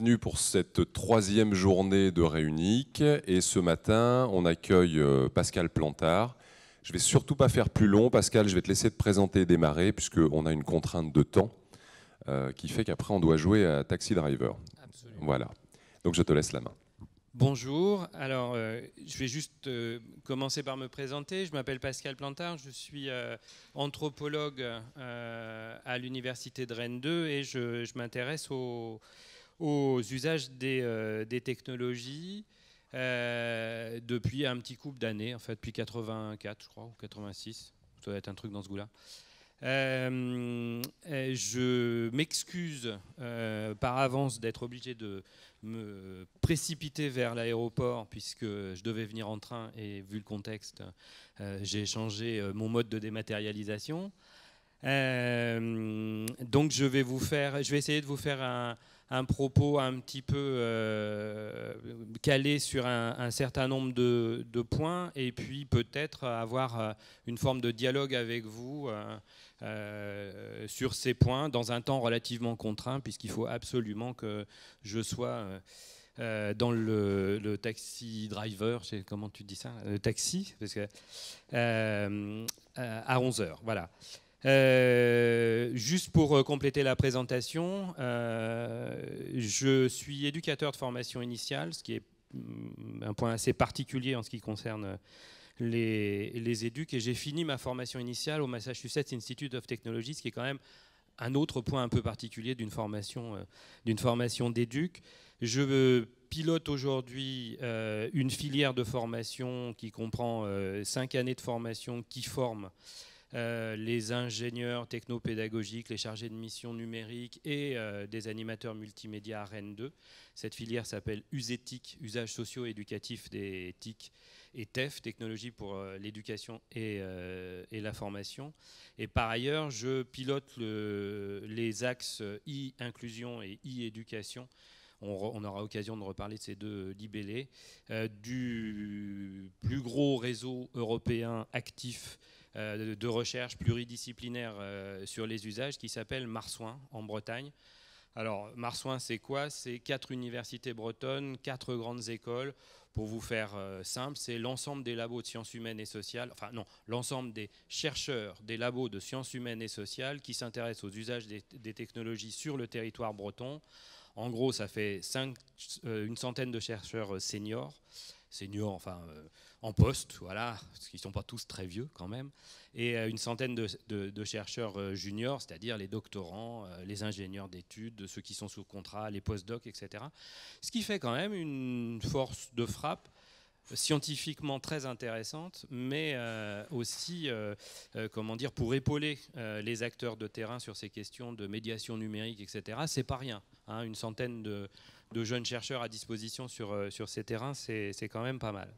bienvenue pour cette troisième journée de Réunique. Et ce matin, on accueille euh, Pascal Plantard. Je vais surtout pas faire plus long. Pascal, je vais te laisser te présenter et démarrer, puisqu'on a une contrainte de temps euh, qui fait qu'après, on doit jouer à Taxi Driver. Voilà. Donc, je te laisse la main. Bonjour. Alors, euh, je vais juste commencer par me présenter. Je m'appelle Pascal Plantard. Je suis anthropologue à l'université de Rennes 2 et je, je m'intéresse aux aux usages des, euh, technologies euh, depuis un petit couple d'années, en fait, depuis 84, je crois, ou 86. Ça doit être un truc dans ce goût-là. Euh, je m'excuse par avance d'être obligé de me précipiter vers l'aéroport puisque je devais venir en train et vu le contexte, j'ai changé mon mode de dématérialisation. Euh, donc je vais vous faire, je vais essayer de vous faire un, propos un petit peu euh, calé sur un, certain nombre de, points et puis peut-être avoir euh, une forme de dialogue avec vous sur ces points dans un temps relativement contraint puisqu'il faut absolument que je sois dans le, taxi driver, je comment tu dis ça, le taxi, parce que, à 11h, voilà. Euh, juste pour euh, compléter la présentation, euh, je suis éducateur de formation initiale, ce qui est mm, un point assez particulier en ce qui concerne les, les éduques, et j'ai fini ma formation initiale au Massachusetts Institute of Technology, ce qui est quand même un autre point un peu particulier d'une formation d'une formation d'éduc. Je pilote aujourd'hui une filière de formation qui comprend cinq années de formation qui forme euh, les ingénieurs technopédagogiques, les chargés de mission numérique et euh, des animateurs multimédia à Rennes 2. Cette filière s'appelle USETIC, usage socio-éducatif des TIC et TEF, technologie pour euh, l'éducation et, la formation. Et par ailleurs, je pilote le, les axes e-inclusion et e-éducation on, aura occasion de reparler de ces deux libellés, du plus gros réseau européen actif euh, de recherche pluridisciplinaire euh, sur les usages qui s'appelle Marsoin en Bretagne. Alors, Marsoin c'est quoi C'est quatre universités bretonnes, quatre grandes écoles. Pour vous faire euh, simple, c'est l'ensemble des labos de sciences humaines et sociales, enfin non, l'ensemble des chercheurs des labos de sciences humaines et sociales qui s'intéressent aux usages des, technologies sur le territoire breton. En gros, ça fait une centaine de chercheurs seniors, seniors, enfin, en poste, voilà, parce qu'ils ne sont pas tous très vieux quand même, et euh, une centaine de, chercheurs euh, juniors, c'est-à-dire les doctorants, euh, les ingénieurs d'études, ceux qui sont sous contrat, les post postdocs, etc. Ce qui fait quand même une force de frappe scientifiquement très intéressante, mais aussi, comment dire, pour épauler les acteurs de terrain sur ces questions de médiation numérique, etc. C'est pas rien. Hein. une centaine de, jeunes chercheurs à disposition sur ces terrains, c'est quand même pas mal.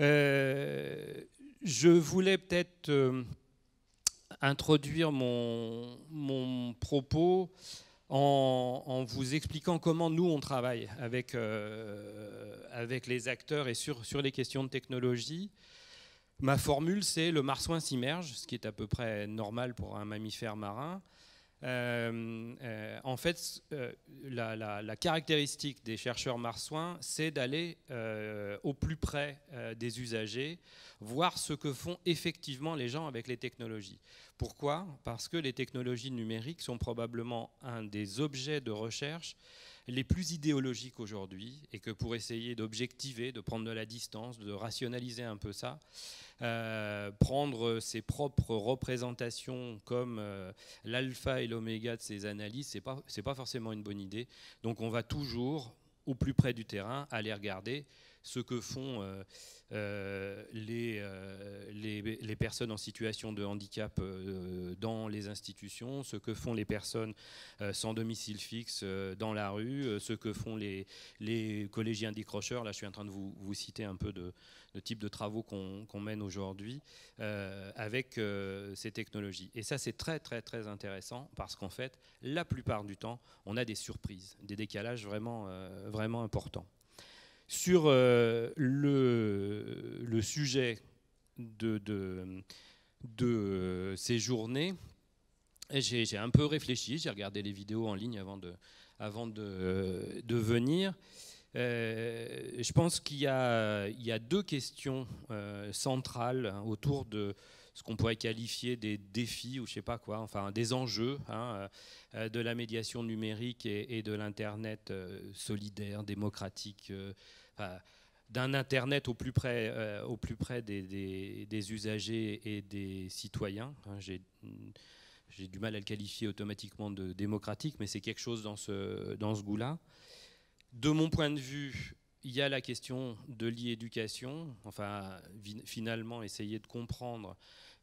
Euh, je voulais peut-être euh, introduire mon, mon propos en, en, vous expliquant comment nous on travaille avec, euh, avec les acteurs et sur, sur les questions de technologie. Ma formule, c'est le marsouin s'immerge, ce qui est à peu près normal pour un mammifère marin. Euh, euh, en fait, euh, la, la, caractéristique des chercheurs marsouins, c'est d'aller au plus près des usagers, voir ce que font effectivement les gens avec les technologies. Pourquoi Parce que les technologies numériques sont probablement un des objets de recherche les plus idéologiques aujourd'hui, et que pour essayer d'objectiver, de prendre de la distance, de rationaliser un peu ça, euh, prendre ses propres représentations comme euh, l'alpha et l'oméga de ses analyses, c'est pas pas forcément une bonne idée. Donc on va toujours au plus près du terrain aller regarder ce que font euh, euh, euh, les, personnes en situation de handicap dans les institutions, ce que font les personnes sans domicile fixe dans la rue, ce que font les, collégiens décrocheurs. Là, je suis en train de vous, citer un peu de, type de travaux qu'on mène aujourd'hui avec ces technologies. Et ça, c'est très, très, très intéressant parce qu'en fait, la plupart du temps, on a des surprises, des décalages vraiment, vraiment importants sur euh, le, sujet de, euh, ces journées, j'ai un peu réfléchi, j'ai regardé les vidéos en ligne avant de, euh, venir. je pense qu'il y, a deux questions centrales hein, autour de, ce qu'on pourrait qualifier des défis ou je sais pas quoi, enfin des enjeux hein, euh, euh, de la médiation numérique et, de l'Internet euh, solidaire, démocratique. d'un Internet au plus près, au plus près des, usagers et des citoyens. Hein. J'ai du mal à le qualifier automatiquement de démocratique, mais c'est quelque chose dans ce, dans ce goût-là. De mon point de vue, il y a la question de l'éducation, enfin finalement essayer de comprendre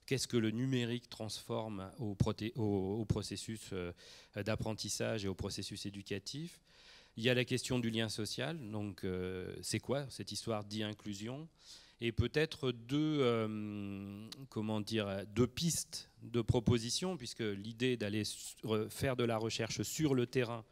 qu'est-ce que le numérique transforme au, processus euh, d'apprentissage et au processus éducatif. Il y a la question du lien social, donc euh, c'est quoi cette histoire d'inclusion Et peut-être deux, euh, comment dire, deux pistes de propositions, puisque l'idée d'aller faire de la recherche sur le terrain,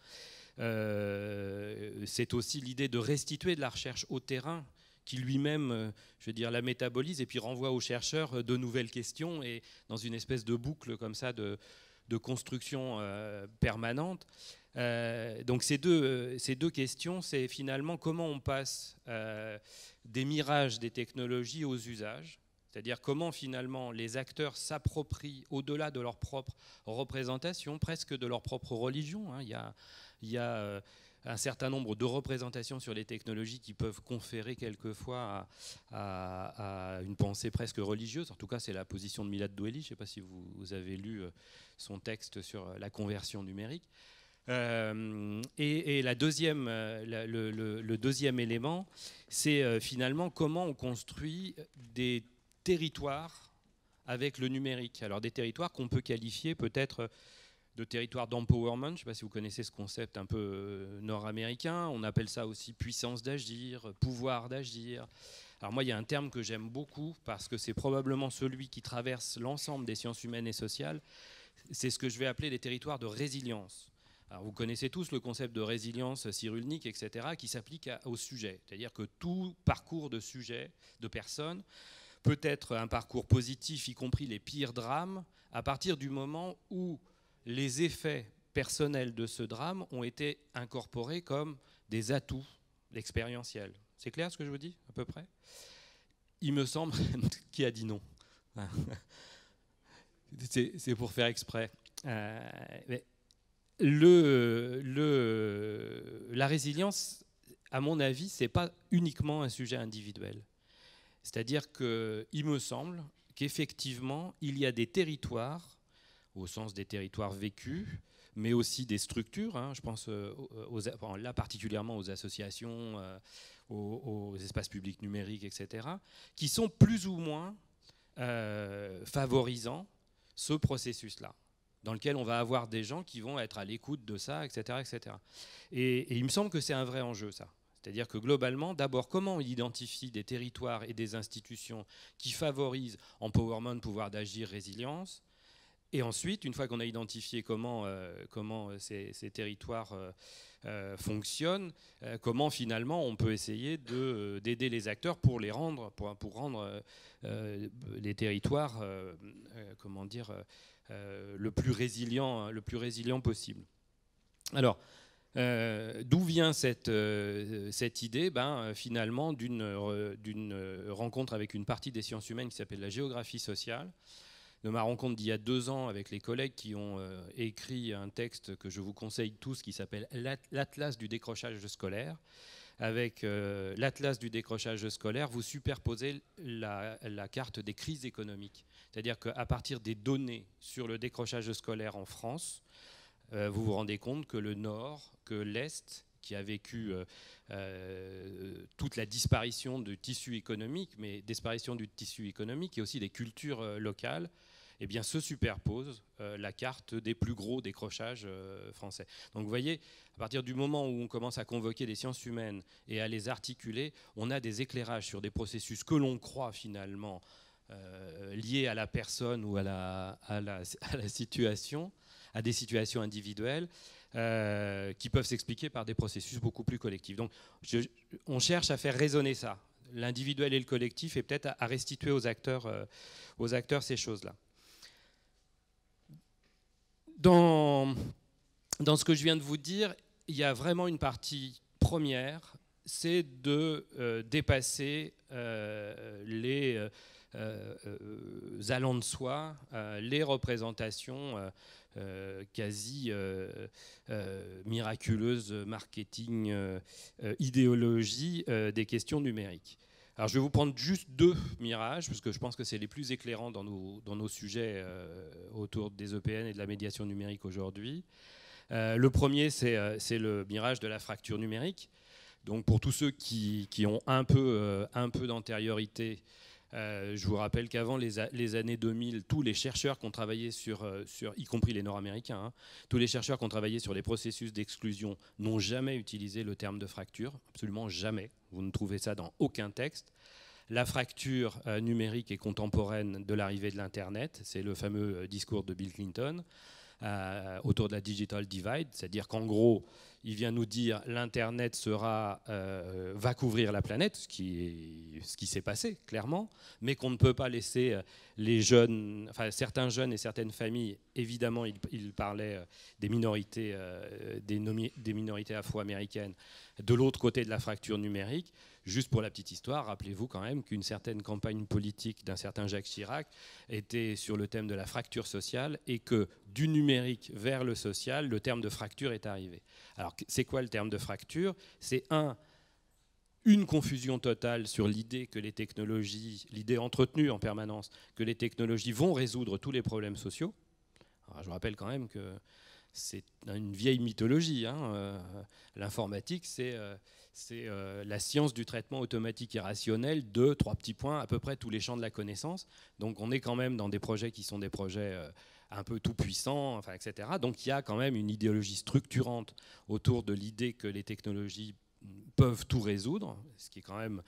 c'est aussi l'idée de restituer de la recherche au terrain qui lui-même, euh, je veux dire, la métabolise et puis renvoie aux chercheurs euh, de nouvelles questions et dans une espèce de boucle comme ça de, de construction euh, permanente. donc ces deux, ces deux questions, c'est finalement comment on passe des mirages des technologies aux usages, c'est-à-dire comment finalement les acteurs s'approprient au-delà de leur propre représentation, presque de leur propre religion. Il hein. il y a un certain nombre de représentations sur les technologies qui peuvent conférer quelquefois à, une pensée presque religieuse. En tout cas, c'est la position de Milad Doueli. Je ne sais pas si vous, avez lu euh, son texte sur euh, la conversion numérique. Euh, et, la deuxième, le, le, deuxième élément, c'est finalement comment on construit des territoires avec le numérique. Alors des territoires qu'on peut qualifier peut-être territoire d'empowerment. Je ne sais pas si vous connaissez ce concept un peu euh, nord-américain. On appelle ça aussi puissance d'agir, pouvoir d'agir. Alors moi, il y a un terme que j'aime beaucoup parce que c'est probablement celui qui traverse l'ensemble des sciences humaines et sociales. C'est ce que je vais appeler les territoires de résilience. Alors vous connaissez tous le concept de résilience cyrulnique, etc., qui s'applique au sujet. C'est-à-dire que tout parcours de sujet, de personne, peut être un parcours positif, y compris les pires drames, à partir du moment où les effets personnels de ce drame ont été incorporés comme des atouts expérientiels. C'est clair ce que je vous dis, à peu près Il me semble qui a dit non. C'est pour faire exprès. Euh, la résilience, à mon avis, ce n'est pas uniquement un sujet individuel. C'est-à-dire qu'il me semble qu'effectivement, il y a des territoires au sens des territoires vécus, mais aussi des structures. Hein. je pense euh, aux, là particulièrement aux associations, euh, aux, espaces publics numériques, etc., qui sont plus ou moins euh, favorisant ce processus-là, dans lequel on va avoir des gens qui vont être à l'écoute de ça, etc. etc. Et, et il me semble que c'est un vrai enjeu, ça. C'est-à-dire que globalement, d'abord, comment on identifie des territoires et des institutions qui favorisent empowerment, pouvoir d'agir, résilience, et ensuite, une fois qu'on a identifié comment, euh, comment euh, ces, territoires euh, fonctionnent, comment finalement on peut essayer d'aider les acteurs pour les rendre, pour, rendre les territoires, comment dire, le plus résilient, hein, le plus résilient possible. Alors, D'où vient cette, idée ben, Finalement, d'une rencontre avec une partie des sciences humaines qui s'appelle la géographie sociale, de ma rencontre d'il y a deux ans avec les collègues qui ont euh, écrit un texte que je vous conseille tous qui s'appelle L'Atlas du décrochage scolaire. Avec euh, l'Atlas du décrochage scolaire, vous superposez la, carte des crises économiques. C'est-à-dire qu'à partir des données sur le décrochage scolaire en France, euh, vous vous rendez compte que le Nord, que l'Est, qui a vécu toute la disparition du tissu économique, mais disparition du tissu économique et aussi des cultures locales, eh bien, se superpose euh, la carte des plus gros décrochages euh, français. Donc vous voyez, à partir du moment où on commence à convoquer des sciences humaines et à les articuler, on a des éclairages sur des processus que l'on croit finalement euh, liés à la personne ou à la, la, situation, à des situations individuelles. qui peuvent s'expliquer par des processus beaucoup plus collectifs. Donc, on cherche à faire résonner ça l'individuel et le collectif, et peut-être à restituer aux acteurs, aux acteurs ces choses-là. Dans, ce que je viens de vous dire, il y a vraiment une partie première, c'est de euh, dépasser euh, les euh, allants de soi, les représentations quasi miraculeuses marketing, idéologie des questions numériques. Alors je vais vous prendre juste deux mirages, parce que je pense que c'est les plus éclairants dans nos, dans nos sujets euh, autour des EPN et de la médiation numérique aujourd'hui. Euh, le premier, euh, c'est le mirage de la fracture numérique. Donc pour tous ceux qui, ont un peu, un peu d'antériorité, je vous rappelle qu'avant les, années 2000, tous les chercheurs qui ont travaillé sur, sur y compris les Nord-Américains, hein, tous les chercheurs qui ont travaillé sur les processus d'exclusion n'ont jamais utilisé le terme de fracture, absolument jamais vous ne trouvez ça dans aucun texte. La fracture euh, numérique et contemporaine de l'arrivée de l'Internet, c'est le fameux euh, discours de Bill Clinton euh, autour de la digital divide, c'est-à-dire qu'en gros, il vient nous dire l'internet sera euh, va couvrir la planète, ce qui est, ce qui s'est passé clairement, mais qu'on ne peut pas laisser euh, les jeunes, enfin certains jeunes et certaines familles. Évidemment, il, parlait euh, des minorités, des, des minorités afro-américaines de l'autre côté de la fracture numérique. Juste pour la petite histoire, rappelez-vous quand même qu'une certaine campagne politique d'un certain Jacques Chirac était sur le thème de la fracture sociale et que du numérique vers le social, le terme de fracture est arrivé. Alors c'est quoi le terme de fracture C'est un une confusion totale sur l'idée que les technologies, l'idée entretenue en permanence, que les technologies vont résoudre tous les problèmes sociaux. je rappelle quand même que c'est une vieille mythologie. Hein, euh, l'informatique, c'est euh, c'est euh, la science du traitement automatique et rationnel de trois petits points à peu près tous les champs de la connaissance. Donc on est quand même dans des projets qui sont des projets un peu tout puissants, enfin, etc. Donc il y a quand même une idéologie structurante autour de l'idée que les technologies peuvent tout résoudre, ce qui est quand même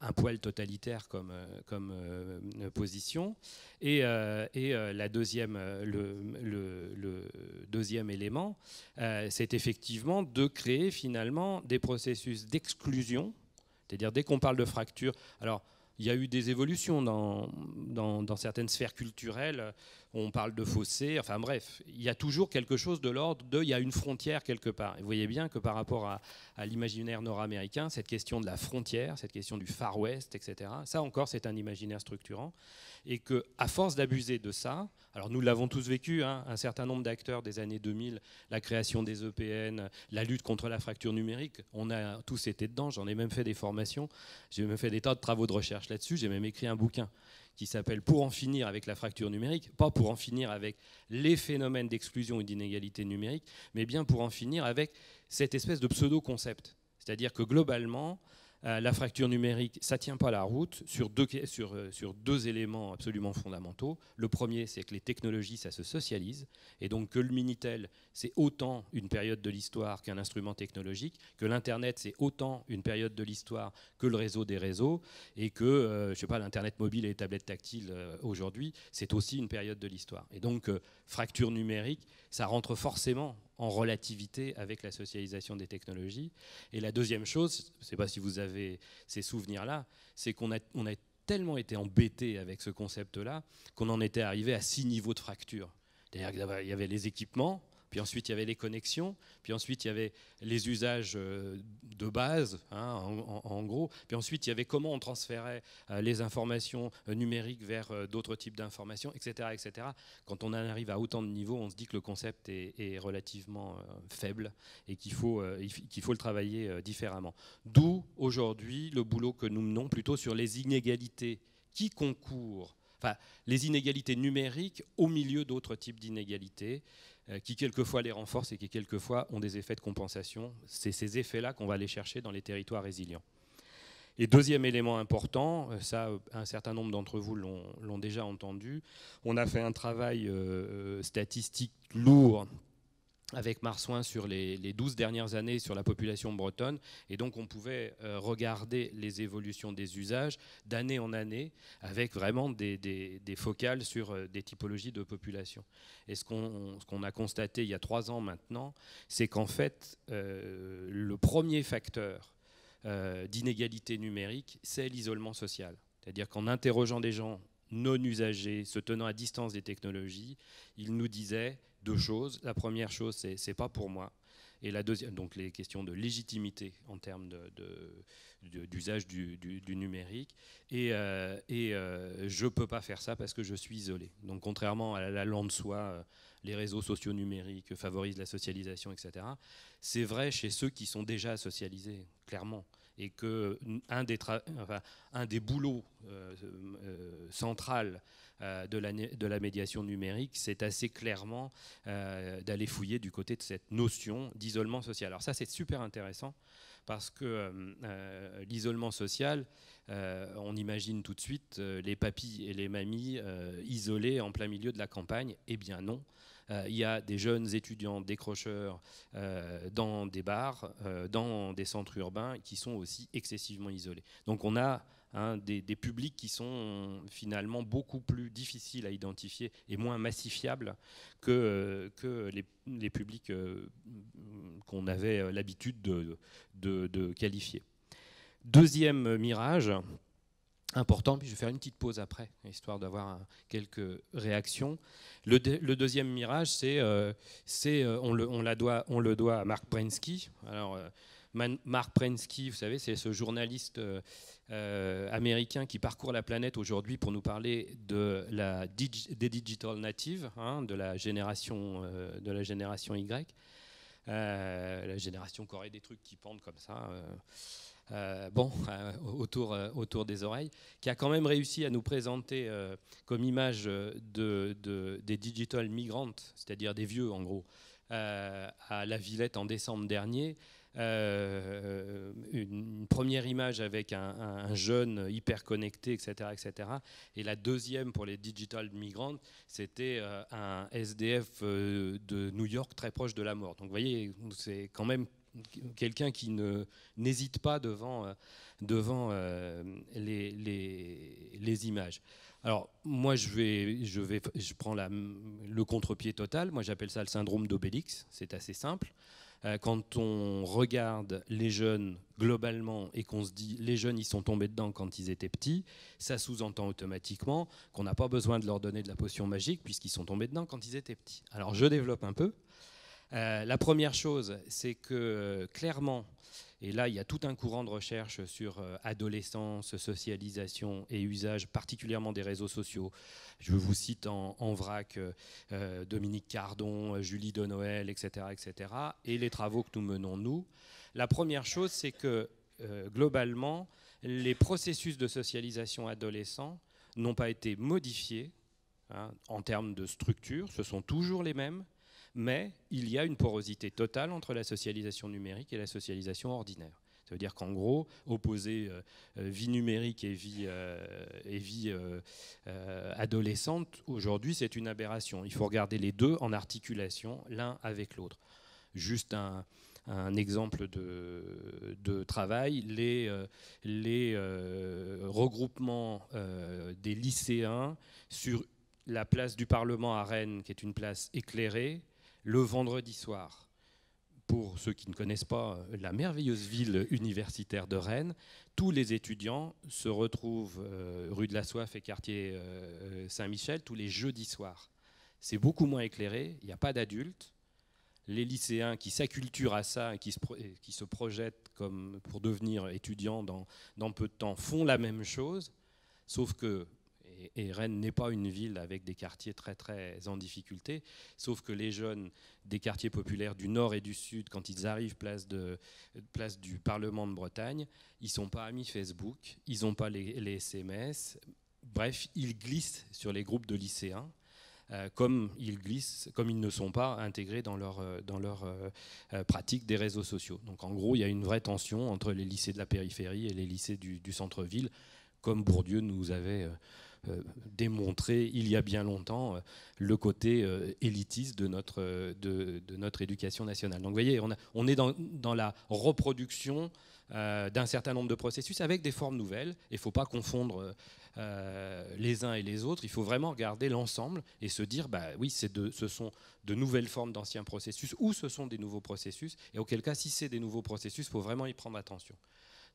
un poil totalitaire comme, euh, comme euh, position. Et, euh, et la deuxième, le, deuxième élément, c'est effectivement de créer finalement des processus d'exclusion, c'est-à-dire dès qu'on parle de fracture, alors il y a eu des évolutions dans, dans, dans certaines sphères culturelles on parle de fossé, enfin bref, il y a toujours quelque chose de l'ordre de, il y a une frontière quelque part. vous voyez bien que par rapport à, l'imaginaire nord-américain, cette question de la frontière, cette question du Far West, etc., ça encore c'est un imaginaire structurant, et que à force d'abuser de ça, alors nous l'avons tous vécu, hein, un certain nombre d'acteurs des années 2000, la création des EPN, la lutte contre la fracture numérique, on a tous été dedans, j'en ai même fait des formations, j'ai même fait des tas de travaux de recherche là-dessus, j'ai même écrit un bouquin qui s'appelle Pour en finir avec la fracture numérique, pas pour en finir avec les phénomènes d'exclusion et d'inégalité numérique, mais bien pour en finir avec cette espèce de pseudo-concept. C'est-à-dire que globalement, euh, la fracture numérique, ça tient pas la route sur euh, sur deux éléments absolument fondamentaux. Le premier, c'est que les technologies, ça se socialise, et donc que le Minitel, c'est autant une période de l'histoire qu'un instrument technologique, que l'Internet, c'est autant une période de l'histoire que le réseau des réseaux, et que, euh, je sais pas, l'Internet mobile et les tablettes tactiles euh, aujourd'hui, c'est aussi une période de l'histoire. Et donc, euh, fracture numérique, ça rentre forcément en relativité avec la socialisation des technologies. Et la deuxième chose, je ne sais pas si vous avez ces souvenirs-là, c'est qu'on a, on a tellement été embêté avec ce concept-là qu'on en était arrivé à six niveaux de fracture. C'est-à-dire qu'il y avait les équipements, puis ensuite, il y avait les connexions. Puis ensuite, il y avait les usages euh, de base, hein, en, gros. Puis ensuite, il y avait comment on transférait euh, les informations euh, numériques vers d'autres types d'informations, etc., etc. Quand on en arrive à autant de niveaux, on se dit que le concept est, est relativement faible et qu'il faut, qu'il faut le travailler différemment. D'où aujourd'hui le boulot que nous menons plutôt sur les inégalités qui concourent enfin, les inégalités numériques au milieu d'autres types d'inégalités euh, qui quelquefois les renforcent et qui quelquefois ont des effets de compensation. C'est ces effets-là qu'on va aller chercher dans les territoires résilients. Et deuxième élément important, euh, ça euh, un certain nombre d'entre vous l'ont déjà entendu, on a fait un travail statistique lourd avec Marsoin sur les, les, 12 dernières années sur la population bretonne. Et donc, on pouvait euh, regarder les évolutions des usages d'année en année avec vraiment des, focales sur euh, des typologies de population. Et ce qu'on a constaté il y a trois ans maintenant, c'est qu'en fait, euh, le premier facteur d'inégalité numérique, c'est l'isolement social. C'est-à-dire qu'en interrogeant des gens non usagers, se tenant à distance des technologies, ils nous disaient deux choses. La première chose, c'est c'est pas pour moi. Et la deuxième, donc les questions de légitimité en termes d'usage de, de, du, du, numérique. Et, euh, et euh, je ne peux pas faire ça parce que je suis isolé. Donc contrairement à la, langue soi, euh, les réseaux sociaux numériques favorisent la socialisation, etc. C'est vrai chez ceux qui sont déjà socialisés, clairement et que un des, boulots euh, euh central euh, de, la, de, la, médiation numérique, c'est assez clairement euh, d'aller fouiller du côté de cette notion d'isolement social. Alors ça, c'est super intéressant parce que l'isolement social, on imagine tout de suite les papis et les mamies isolés en plein milieu de la campagne. Eh bien non, euh, il y a des jeunes étudiants décrocheurs euh, dans des bars, euh, dans des centres urbains, qui sont aussi excessivement isolés. Donc on a hein, des, publics qui sont finalement beaucoup plus difficiles à identifier et moins massifiables que, que les, publics qu'on avait l'habitude de, qualifier. Deuxième mirage, important, puis je vais faire une petite pause après, histoire d'avoir quelques réactions. Le, deuxième mirage, c'est, euh, euh, on, le, on, la doit, on le doit à Mark Prensky. Alors, euh, Mark Prensky, vous savez, c'est ce journaliste américain qui parcourt la planète aujourd'hui pour nous parler de la des digital natives, hein, de, la génération, de la génération Y, la génération Corée, des trucs qui pendent comme ça. Euh, bon, euh, autour, euh, autour des oreilles, qui a quand même réussi à nous présenter comme image de, des digital migrantes, c'est-à-dire des vieux en gros, à La Villette en décembre dernier. une première image avec un, jeune hyper connecté, etc., etc. Et la deuxième pour les digital migrantes, c'était un SDF de New York très proche de la mort. Donc vous voyez, c'est quand même quelqu'un qui ne, n'hésite pas devant, euh, devant euh, les, les, images. Alors, moi, je, vais, je, vais, je prends la, le contre-pied total. Moi, j'appelle ça le syndrome d'Obélix. C'est assez simple euh, quand on regarde les jeunes globalement et qu'on se dit les jeunes ils sont tombés dedans quand ils étaient petits, ça sous-entend automatiquement qu'on n'a pas besoin de leur donner de la potion magique puisqu'ils sont tombés dedans quand ils étaient petits. Alors je développe un peu. Euh, la première chose, c'est que euh, clairement, et là, il y a tout un courant de recherche sur euh, adolescence, socialisation et usage, particulièrement des réseaux sociaux. Je vous cite en, vrac Dominique Cardon, Julie de Noël, etc., etc. Et les travaux que nous menons, nous. La première chose, c'est que globalement, les processus de socialisation adolescent n'ont pas été modifiés hein, en termes de structure, ce sont toujours les mêmes mais il y a une porosité totale entre la socialisation numérique et la socialisation ordinaire. Ça veut dire qu'en gros, opposer euh, euh, vie numérique et vie, euh, et vie adolescente, aujourd'hui, c'est une aberration. Il faut regarder les deux en articulation, l'un avec l'autre. Juste un, exemple de, travail, les, regroupements des lycéens sur la place du Parlement à Rennes, qui est une place éclairée, le vendredi soir. Pour ceux qui ne connaissent pas euh, la merveilleuse ville universitaire de Rennes, tous les étudiants se retrouvent euh, rue de la Soif et quartier euh, Saint-Michel tous les jeudis soirs. C'est beaucoup moins éclairé, il n'y a pas d'adultes. Les lycéens qui s'acculturent à ça et qui se, projettent comme pour devenir étudiants dans peu de temps font la même chose, sauf que et, Rennes n'est pas une ville avec des quartiers très très en difficulté, sauf que les jeunes des quartiers populaires du nord et du sud, quand ils arrivent place, de, place du Parlement de Bretagne, ils sont pas amis Facebook, ils n'ont pas les, SMS, bref, ils glissent sur les groupes de lycéens euh, comme ils glissent, comme ils ne sont pas intégrés dans leur, euh, dans leur euh, pratique des réseaux sociaux. Donc en gros, il y a une vraie tension entre les lycées de la périphérie et les lycées du centre-ville, comme Bourdieu nous avait euh, démontré il y a bien longtemps euh, le côté euh, élitiste de notre, éducation nationale. Donc vous voyez, on, est dans, la reproduction d'un certain nombre de processus avec des formes nouvelles. Il ne faut pas confondre les uns et les autres. Il faut vraiment regarder l'ensemble et se dire, bah oui, ce sont de nouvelles formes d'anciens processus ou ce sont des nouveaux processus. Et auquel cas, si c'est des nouveaux processus, il faut vraiment y prendre attention.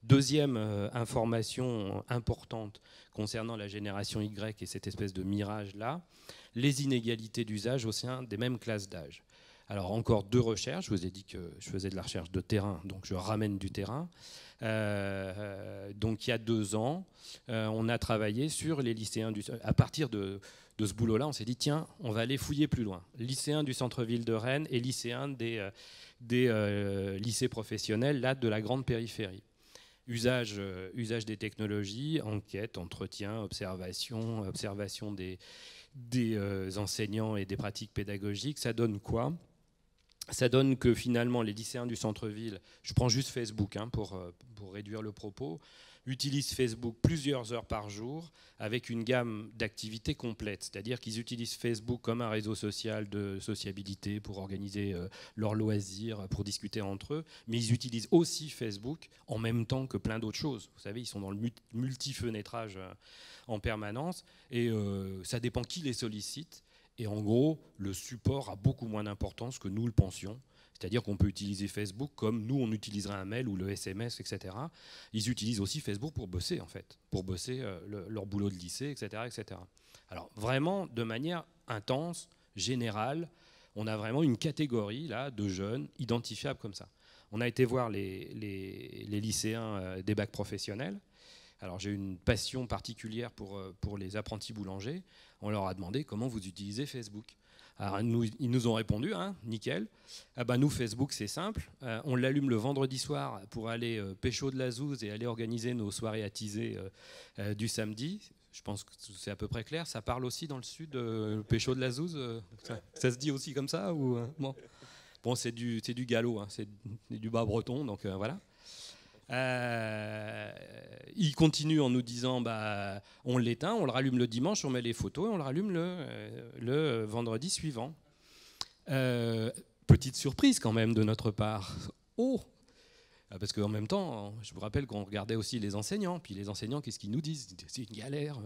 Deuxième euh, information importante concernant la génération Y et cette espèce de mirage-là, les inégalités d'usage au sein des mêmes classes d'âge. Alors encore deux recherches, je vous ai dit que je faisais de la recherche de terrain, donc je ramène du terrain. Euh, euh, donc il y a deux ans, on a travaillé sur les lycéens du... À partir de, ce boulot-là, on s'est dit, tiens, on va aller fouiller plus loin. Lycéens du centre-ville de Rennes et lycéens des, lycées professionnels, là, de la grande périphérie usage, euh, usage des technologies, enquête, entretien, observation, observation des, euh, enseignants et des pratiques pédagogiques, ça donne quoi ça donne que finalement les lycéens du centre-ville, je prends juste Facebook hein, euh, pour réduire le propos, utilisent Facebook plusieurs heures par jour avec une gamme d'activités complète. C'est-à-dire qu'ils utilisent Facebook comme un réseau social de sociabilité pour organiser euh, leurs loisirs, pour discuter entre eux, mais ils utilisent aussi Facebook en même temps que plein d'autres choses. Vous savez, ils sont dans le multi-fenêtrage euh, en permanence et euh, ça dépend qui les sollicite. Et en gros, le support a beaucoup moins d'importance que nous le pensions. C'est-à-dire qu'on peut utiliser Facebook comme nous, on utiliserait un mail ou le SMS, etc. Ils utilisent aussi Facebook pour bosser, en fait, pour bosser euh, leur boulot de lycée, etc., etc. Alors vraiment, de manière intense, générale, on a vraiment une catégorie là de jeunes identifiables comme ça. On a été voir les, les, lycéens euh, des bacs professionnels. Alors j'ai une passion particulière pour, euh, pour les apprentis boulangers. On leur a demandé comment vous utilisez Facebook. Alors, nous, ils nous ont répondu, hein, nickel. Ah ben, nous, Facebook, c'est simple. Euh, on l'allume le vendredi soir pour aller euh, pécho de la zouze et aller organiser nos soirées attisées euh, du samedi. Je pense que c'est à peu près clair. Ça parle aussi dans le sud, le pécho de la zouze ça, se dit aussi comme ça ou, Bon, bon c'est du, du galop, hein. c'est du bas breton, donc voilà. Euh, il continue en nous disant bah, on l'éteint, on le rallume le dimanche, on met les photos et on le rallume le, euh, le vendredi suivant. Euh, petite surprise quand même de notre part. Oh ah, parce qu'en même temps, je vous rappelle qu'on regardait aussi les enseignants. Puis les enseignants, qu'est-ce qu'ils nous disent C'est une galère.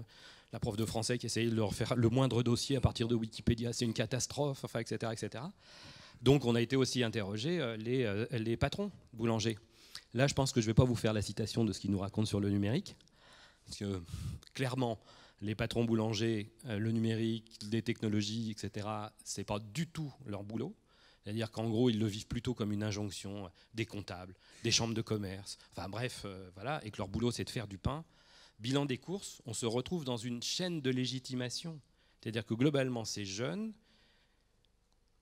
La prof de français qui essayait de leur faire le moindre dossier à partir de Wikipédia, c'est une catastrophe, enfin, etc., etc. Donc on a été aussi interrogé les, les patrons boulangers Là, je pense que je ne vais pas vous faire la citation de ce qu'ils nous raconte sur le numérique, parce que clairement, les patrons boulangers, euh, le numérique, les technologies, etc., c'est pas du tout leur boulot. C'est-à-dire qu'en gros, ils le vivent plutôt comme une injonction euh, des comptables, des chambres de commerce, enfin bref, euh, voilà, et que leur boulot, c'est de faire du pain. Bilan des courses, on se retrouve dans une chaîne de légitimation. C'est-à-dire que globalement, ces jeunes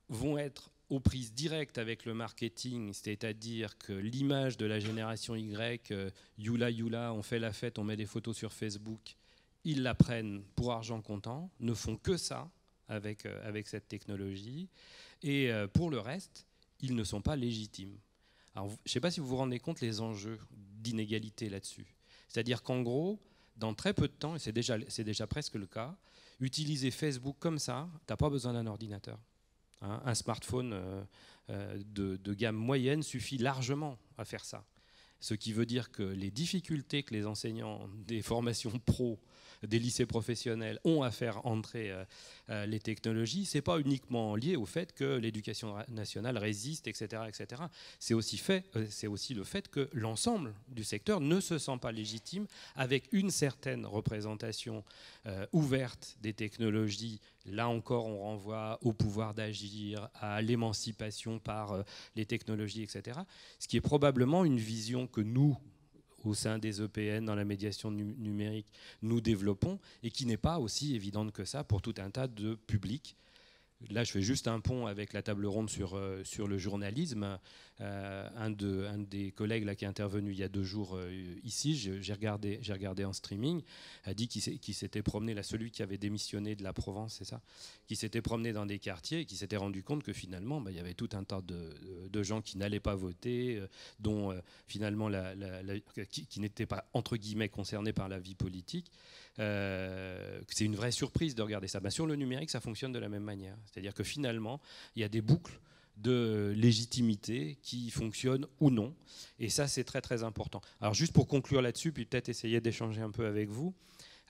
vont être aux prises directes avec le marketing, c'est-à-dire que l'image de la génération Y, euh, Yula Yula, on fait la fête, on met des photos sur Facebook, ils la prennent pour argent comptant, ne font que ça avec, euh, avec cette technologie, et euh, pour le reste, ils ne sont pas légitimes. Alors, je ne sais pas si vous vous rendez compte les enjeux d'inégalité là-dessus. C'est-à-dire qu'en gros, dans très peu de temps, et c'est déjà, déjà presque le cas, utiliser Facebook comme ça, tu n'as pas besoin d'un ordinateur. Hein, un smartphone euh, euh, de, de gamme moyenne suffit largement à faire ça. Ce qui veut dire que les difficultés que les enseignants des formations pro des lycées professionnels ont à faire entrer euh, euh, les technologies, ce n'est pas uniquement lié au fait que l'éducation nationale résiste, etc., etc. C'est aussi euh, aussi le fait que l'ensemble du secteur ne se sent pas légitime avec une certaine représentation ouverte des technologies. Là encore, on renvoie au pouvoir d'agir, à l'émancipation par les technologies, etc. Ce qui est probablement une vision que nous, au sein des EPN dans la médiation numérique nous développons et qui n'est pas aussi évidente que ça pour tout un tas de publics Là, je fais juste un pont avec la table ronde sur, euh, sur le journalisme. Euh, un, de, un, des collègues là, qui est intervenu il y a deux jours euh, ici, j'ai regardé, regardé en streaming, a dit qu'il s'était promené, là, celui qui avait démissionné de la Provence, c'est ça Qui s'était promené dans des quartiers et qui s'était rendu compte que finalement, bah, il y avait tout un tas de, de gens qui n'allaient pas voter, dont finalement, la, qui, qui n'étaient pas, entre guillemets, concernés par la vie politique euh, c'est une vraie surprise de regarder ça. Bah, sur le numérique, ça fonctionne de la même manière. C'est-à-dire que finalement, il y a des boucles de légitimité qui fonctionnent ou non. Et ça, c'est très très important. Alors juste pour conclure là-dessus, puis peut-être essayer d'échanger un peu avec vous.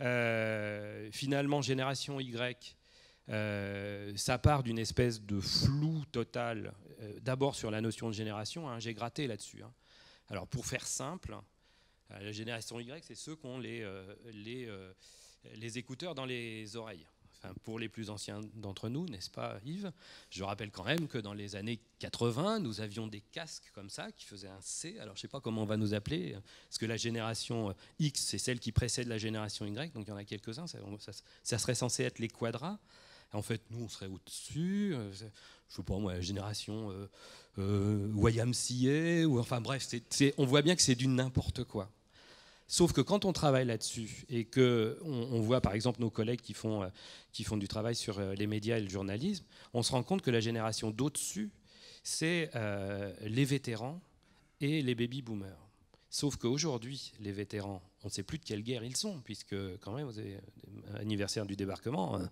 Euh, finalement, génération Y, euh, ça part d'une espèce de flou total, d'abord sur la notion de génération, hein, j'ai gratté là-dessus. Hein. Alors pour faire simple, euh, la génération Y, c'est ceux qui ont les, euh, les, euh, les écouteurs dans les oreilles. Enfin, pour les plus anciens d'entre nous, n'est-ce pas Yves Je rappelle quand même que dans les années 80, nous avions des casques comme ça qui faisaient un C. Alors je ne sais pas comment on va nous appeler, parce que la génération X, c'est celle qui précède la génération Y, donc il y en a quelques-uns, ça, serait censé être les quadras. En fait, nous, on serait au-dessus. je ne sais pas, moi, la génération euh, euh, YMCA, ou enfin bref, on voit bien que c'est du n'importe quoi. Sauf que quand on travaille là-dessus et que on, voit par exemple nos collègues qui font, euh, qui font du travail sur euh, les médias et le journalisme, on se rend compte que la génération d'au-dessus, c'est euh, les vétérans et les baby-boomers. Sauf qu'aujourd'hui, les vétérans, on ne sait plus de quelle guerre ils sont, puisque quand même, vous avez anniversaire du débarquement. Hein,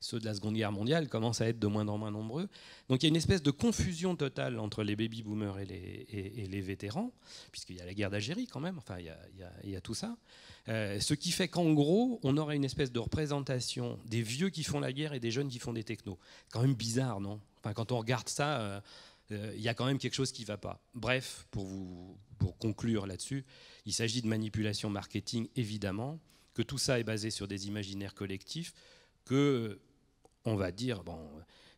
ceux de la Seconde Guerre mondiale commencent à être de moins en moins nombreux. Donc il y a une espèce de confusion totale entre les baby-boomers et, les, vétérans, puisqu'il y a la guerre d'Algérie quand même, enfin il y a, tout ça. Euh, ce qui fait qu'en gros, on aurait une espèce de représentation des vieux qui font la guerre et des jeunes qui font des technos. Quand même bizarre, non Quand on regarde ça, euh, euh, il y a quand même quelque chose qui ne va pas. Bref, pour, pour conclure là-dessus, il s'agit de manipulation marketing, évidemment, que tout ça est basé sur des imaginaires collectifs, que on va dire, bon,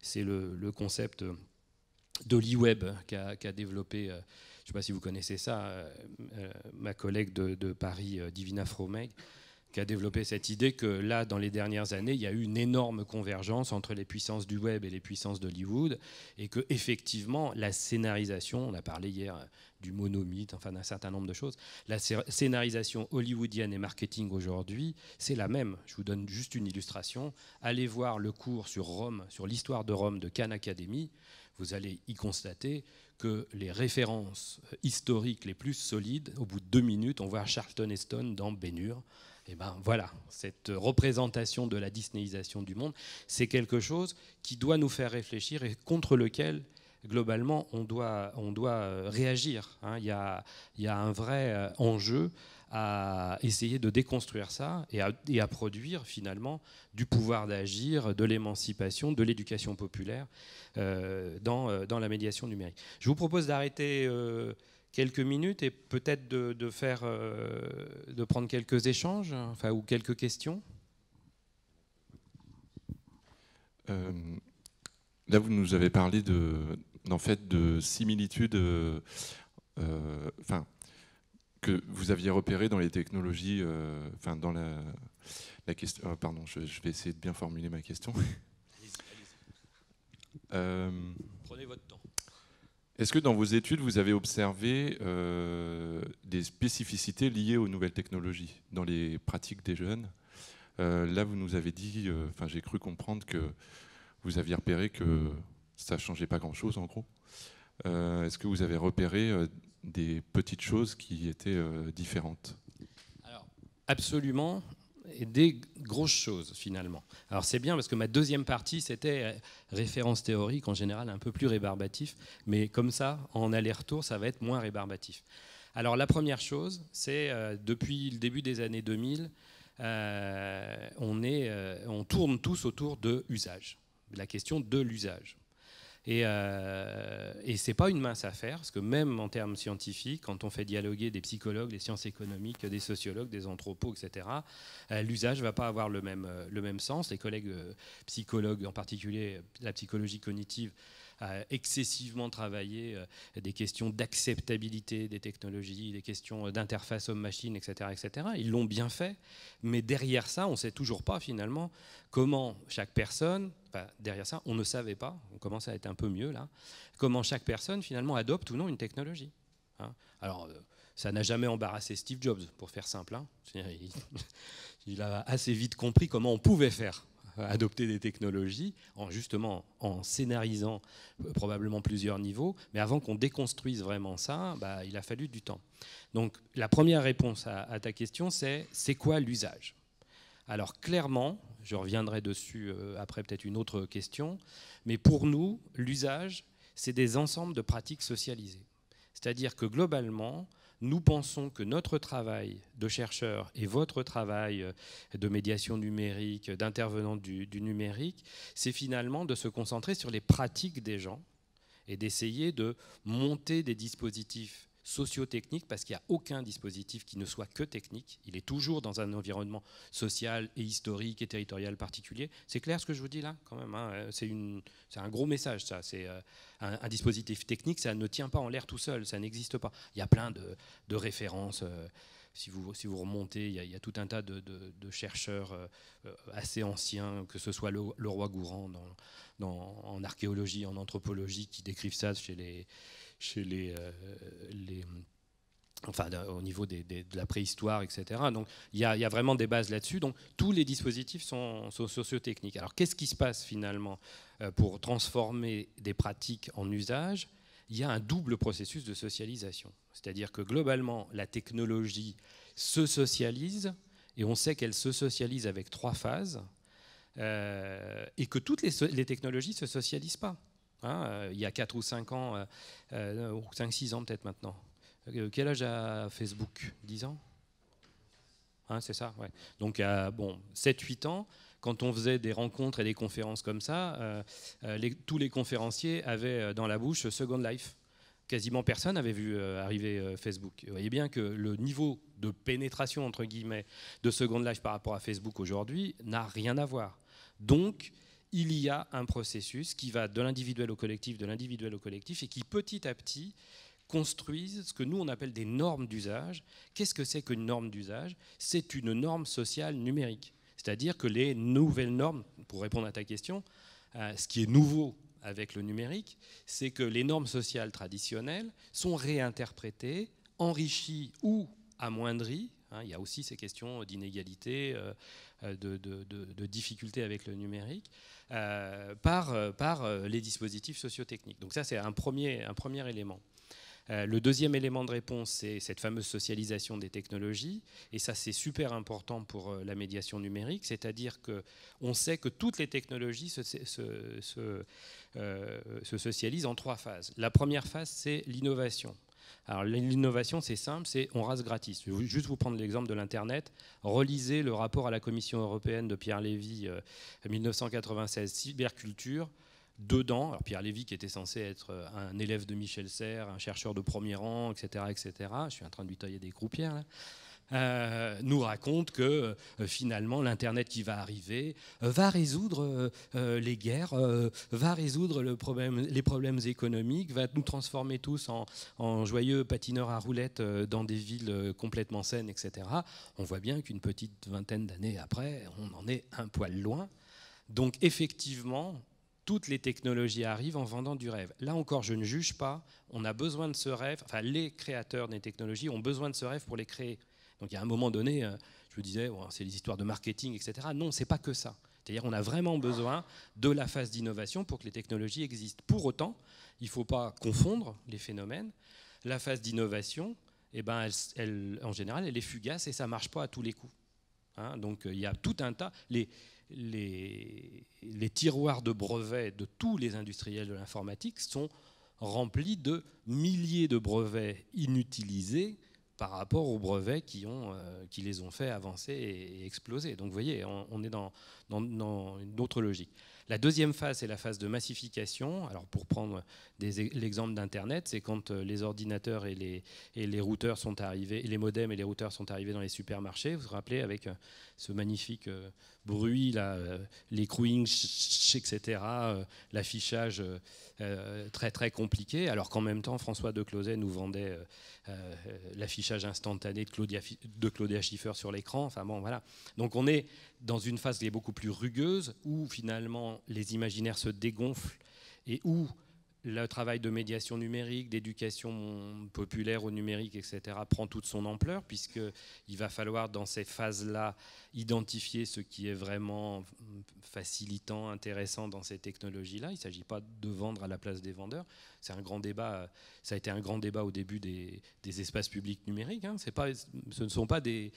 c'est le, le, concept d'OliWeb qu'a développé, euh, je ne sais pas si vous connaissez ça, euh, euh, ma collègue de, de Paris, Divina Fromeg, qui a développé cette idée que là, dans les dernières années, il y a eu une énorme convergence entre les puissances du web et les puissances d'Hollywood, et que effectivement, la scénarisation, on a parlé hier euh, du monomythe, enfin d'un certain nombre de choses, la scénarisation hollywoodienne et marketing aujourd'hui, c'est la même. Je vous donne juste une illustration. Allez voir le cours sur Rome, sur l'histoire de Rome de Khan Academy. Vous allez y constater que les références euh, historiques les plus solides, au bout de deux minutes, on voit Charlton Heston dans Bénur. Et eh ben voilà, cette représentation de la disneyisation du monde, c'est quelque chose qui doit nous faire réfléchir et contre lequel globalement, on doit, on doit euh, réagir. Hein. Il, y a, il, y un vrai euh, enjeu à essayer de déconstruire ça et à, produire finalement du pouvoir d'agir, de l'émancipation, de l'éducation populaire euh, dans, la médiation numérique. Je vous propose d'arrêter quelques minutes et peut-être de, faire, euh, de prendre quelques échanges enfin, ou quelques questions euh, Là, vous nous avez parlé de, en fait, de similitudes euh, enfin, que vous aviez repérées dans les technologies, enfin, dans la, question... Oh, pardon, je, vais essayer de bien formuler ma question. Prenez votre temps. Est-ce que dans vos études, vous avez observé euh, des spécificités liées aux nouvelles technologies dans les pratiques des jeunes euh, Là, vous nous avez dit, euh, enfin, j'ai cru comprendre que vous aviez repéré que ça ne changeait pas grand-chose, en gros. Est-ce que vous avez repéré des petites choses qui étaient différentes Alors, absolument et des grosses choses finalement. Alors c'est bien parce que ma deuxième partie c'était euh, référence théorique en général un peu plus rébarbatif, mais comme ça en aller-retour ça va être moins rébarbatif. Alors la première chose c'est euh, depuis le début des années 2000 euh, on, tourne tous autour de usage, la question de l'usage. Et, euh, ce n'est pas une mince affaire, parce que même en termes scientifiques, quand on fait dialoguer des psychologues, des sciences économiques, des sociologues, des anthropos, etc., euh, l'usage ne va pas avoir le même euh, sens. Les collègues psychologues, en particulier la psychologie cognitive, à excessivement travailler euh, des questions d'acceptabilité des technologies, des questions euh, d'interface homme-machine, etc., etc. Ils l'ont bien fait, mais derrière ça, on ne sait toujours pas finalement comment chaque personne, derrière ça, on ne savait pas, on commence à être un peu mieux là, comment chaque personne finalement adopte ou non une technologie. Hein. Alors, euh, ça n'a jamais embarrassé Steve Jobs, pour faire simple. Hein. il, a assez vite compris comment on pouvait faire adopter des technologies en justement en scénarisant euh, probablement plusieurs niveaux. Mais avant qu'on déconstruise vraiment ça, bah, il a fallu du temps. Donc la première réponse à, à ta question, c'est c'est quoi l'usage Alors clairement, je reviendrai dessus euh, après peut-être une autre question, mais pour nous, l'usage, c'est des ensembles de pratiques socialisées. C'est-à-dire que globalement, nous pensons que notre travail de chercheur et votre travail euh, de médiation numérique, d'intervenant du, du numérique, c'est finalement de se concentrer sur les pratiques des gens et d'essayer de monter des dispositifs sociotechnique parce qu'il n'y a aucun dispositif qui ne soit que technique. Il est toujours dans un environnement social et historique et territorial particulier. C'est clair ce que je vous dis là, quand même. Hein. c'est un gros message, ça. C'est euh, un, dispositif technique, ça ne tient pas en l'air tout seul, ça n'existe pas. Il y a plein de, références. Euh, si vous, remontez, il y, a, tout un tas de, chercheurs euh, assez anciens, que ce soit le, roi Gourand en archéologie, en anthropologie, qui décrivent ça chez les, chez les, euh, enfin au niveau de la préhistoire, etc. Donc il y, a, vraiment des bases là-dessus. Donc tous les dispositifs sont, socio-techniques. Alors qu'est-ce qui se passe finalement euh, pour transformer des pratiques en usage Il y a un double processus de socialisation. C'est-à-dire que globalement, la technologie se socialise, et on sait qu'elle se socialise avec trois phases, euh, et que toutes les, les technologies ne se socialisent pas. Hein, euh, il y a 4 ou 5 ans, euh, euh ou 5-6 ans peut-être maintenant. Euh, quel âge a Facebook 10 ans hein, C'est ça, Donc, à bon, 7-8 ans, quand on faisait des rencontres et des conférences comme ça, tous les conférenciers avaient dans la bouche Second Life. Quasiment personne n'avait vu arriver Facebook. Vous voyez bien que le niveau de pénétration, entre guillemets, de Second Life par rapport à Facebook aujourd'hui n'a rien à voir. Donc, il y a un processus qui va de l'individuel au collectif, de l'individuel au collectif, et qui petit à petit construisent ce que nous on appelle des normes d'usage. Qu'est-ce que c'est qu'une norme d'usage C'est une norme sociale numérique. C'est-à-dire que les nouvelles normes, pour répondre à ta question, euh, ce qui est nouveau avec le numérique, c'est que les normes sociales traditionnelles sont réinterprétées, enrichies ou amoindries. Hein, il y a aussi ces questions d'inégalité, euh, euh, de, de difficultés avec le numérique, euh, par, euh, euh, les dispositifs sociotechniques. Donc ça, c'est un premier, élément. Le deuxième élément de réponse, c'est cette fameuse socialisation des technologies, et ça c'est super important pour la médiation numérique, c'est-à-dire qu'on sait que toutes les technologies se socialisent en trois phases. La première phase, c'est l'innovation. Alors l'innovation, c'est simple, c'est on rase gratis. Je vais juste vous prendre l'exemple de l'Internet. Relisez le rapport à la Commission européenne de Pierre Lévy, 1996, euh, cyberculture. Dedans, Pierre Lévy qui était censé être euh, un élève de Michel Serres, un chercheur de premier rang, etc., etc. Je suis en train de lui tailler des croupières là. Euh, nous raconte que euh, finalement l'Internet qui va arriver euh, va résoudre les guerres, va résoudre les problèmes économiques, va nous transformer tous en, en joyeux patineurs à roulettes dans des villes complètement saines, etc. On voit bien qu'une petite vingtaine d'années après, on en est un poil loin. Donc effectivement, toutes les technologies arrivent en vendant du rêve. Là encore, je ne juge pas. On a besoin de ce rêve. Enfin, les créateurs des technologies ont besoin de ce rêve pour les créer. Donc il y a un moment donné, euh, je vous disais, c'est les histoires de marketing, etc. Non, c'est pas que ça. C'est-à-dire on a vraiment besoin de la phase d'innovation pour que les technologies existent. Pour autant, il ne faut pas confondre les phénomènes. La phase d'innovation, eh ben, en général, elle est fugace et ça ne marche pas à tous les coups. Hein, donc euh, il y a tout un tas. les, tiroirs de brevets de tous les industriels de l'informatique sont remplis de milliers de brevets inutilisés par rapport aux brevets qui, ont, euh, qui les ont fait avancer et, exploser. Donc vous voyez, on, est dans une autre logique. La deuxième phase, c'est la phase de massification. Alors pour prendre l'exemple d'Internet, c'est quand euh, les ordinateurs et les, les routeurs sont arrivés, les modems et les routeurs sont arrivés dans les supermarchés. Vous vous rappelez avec euh, ce magnifique euh, bruit, là, les crewings, etc., l'affichage très très compliqué, alors qu'en même temps, François de nous vendait l'affichage instantané de Claudia, de Claudia Schiffer sur l'écran. Enfin bon, voilà. Donc on est dans une phase qui est beaucoup plus rugueuse, où finalement les imaginaires se dégonflent et où le travail de médiation numérique, d'éducation populaire au numérique, etc., prend toute son ampleur, puisqu'il va falloir, dans ces phases-là, identifier ce qui est vraiment facilitant, intéressant dans ces technologies-là. Il ne s'agit pas de vendre à la place des vendeurs. C'est un grand débat. Ça a été un grand débat au début des, espaces publics numériques. Hein. Pas, ce ne sont pas des,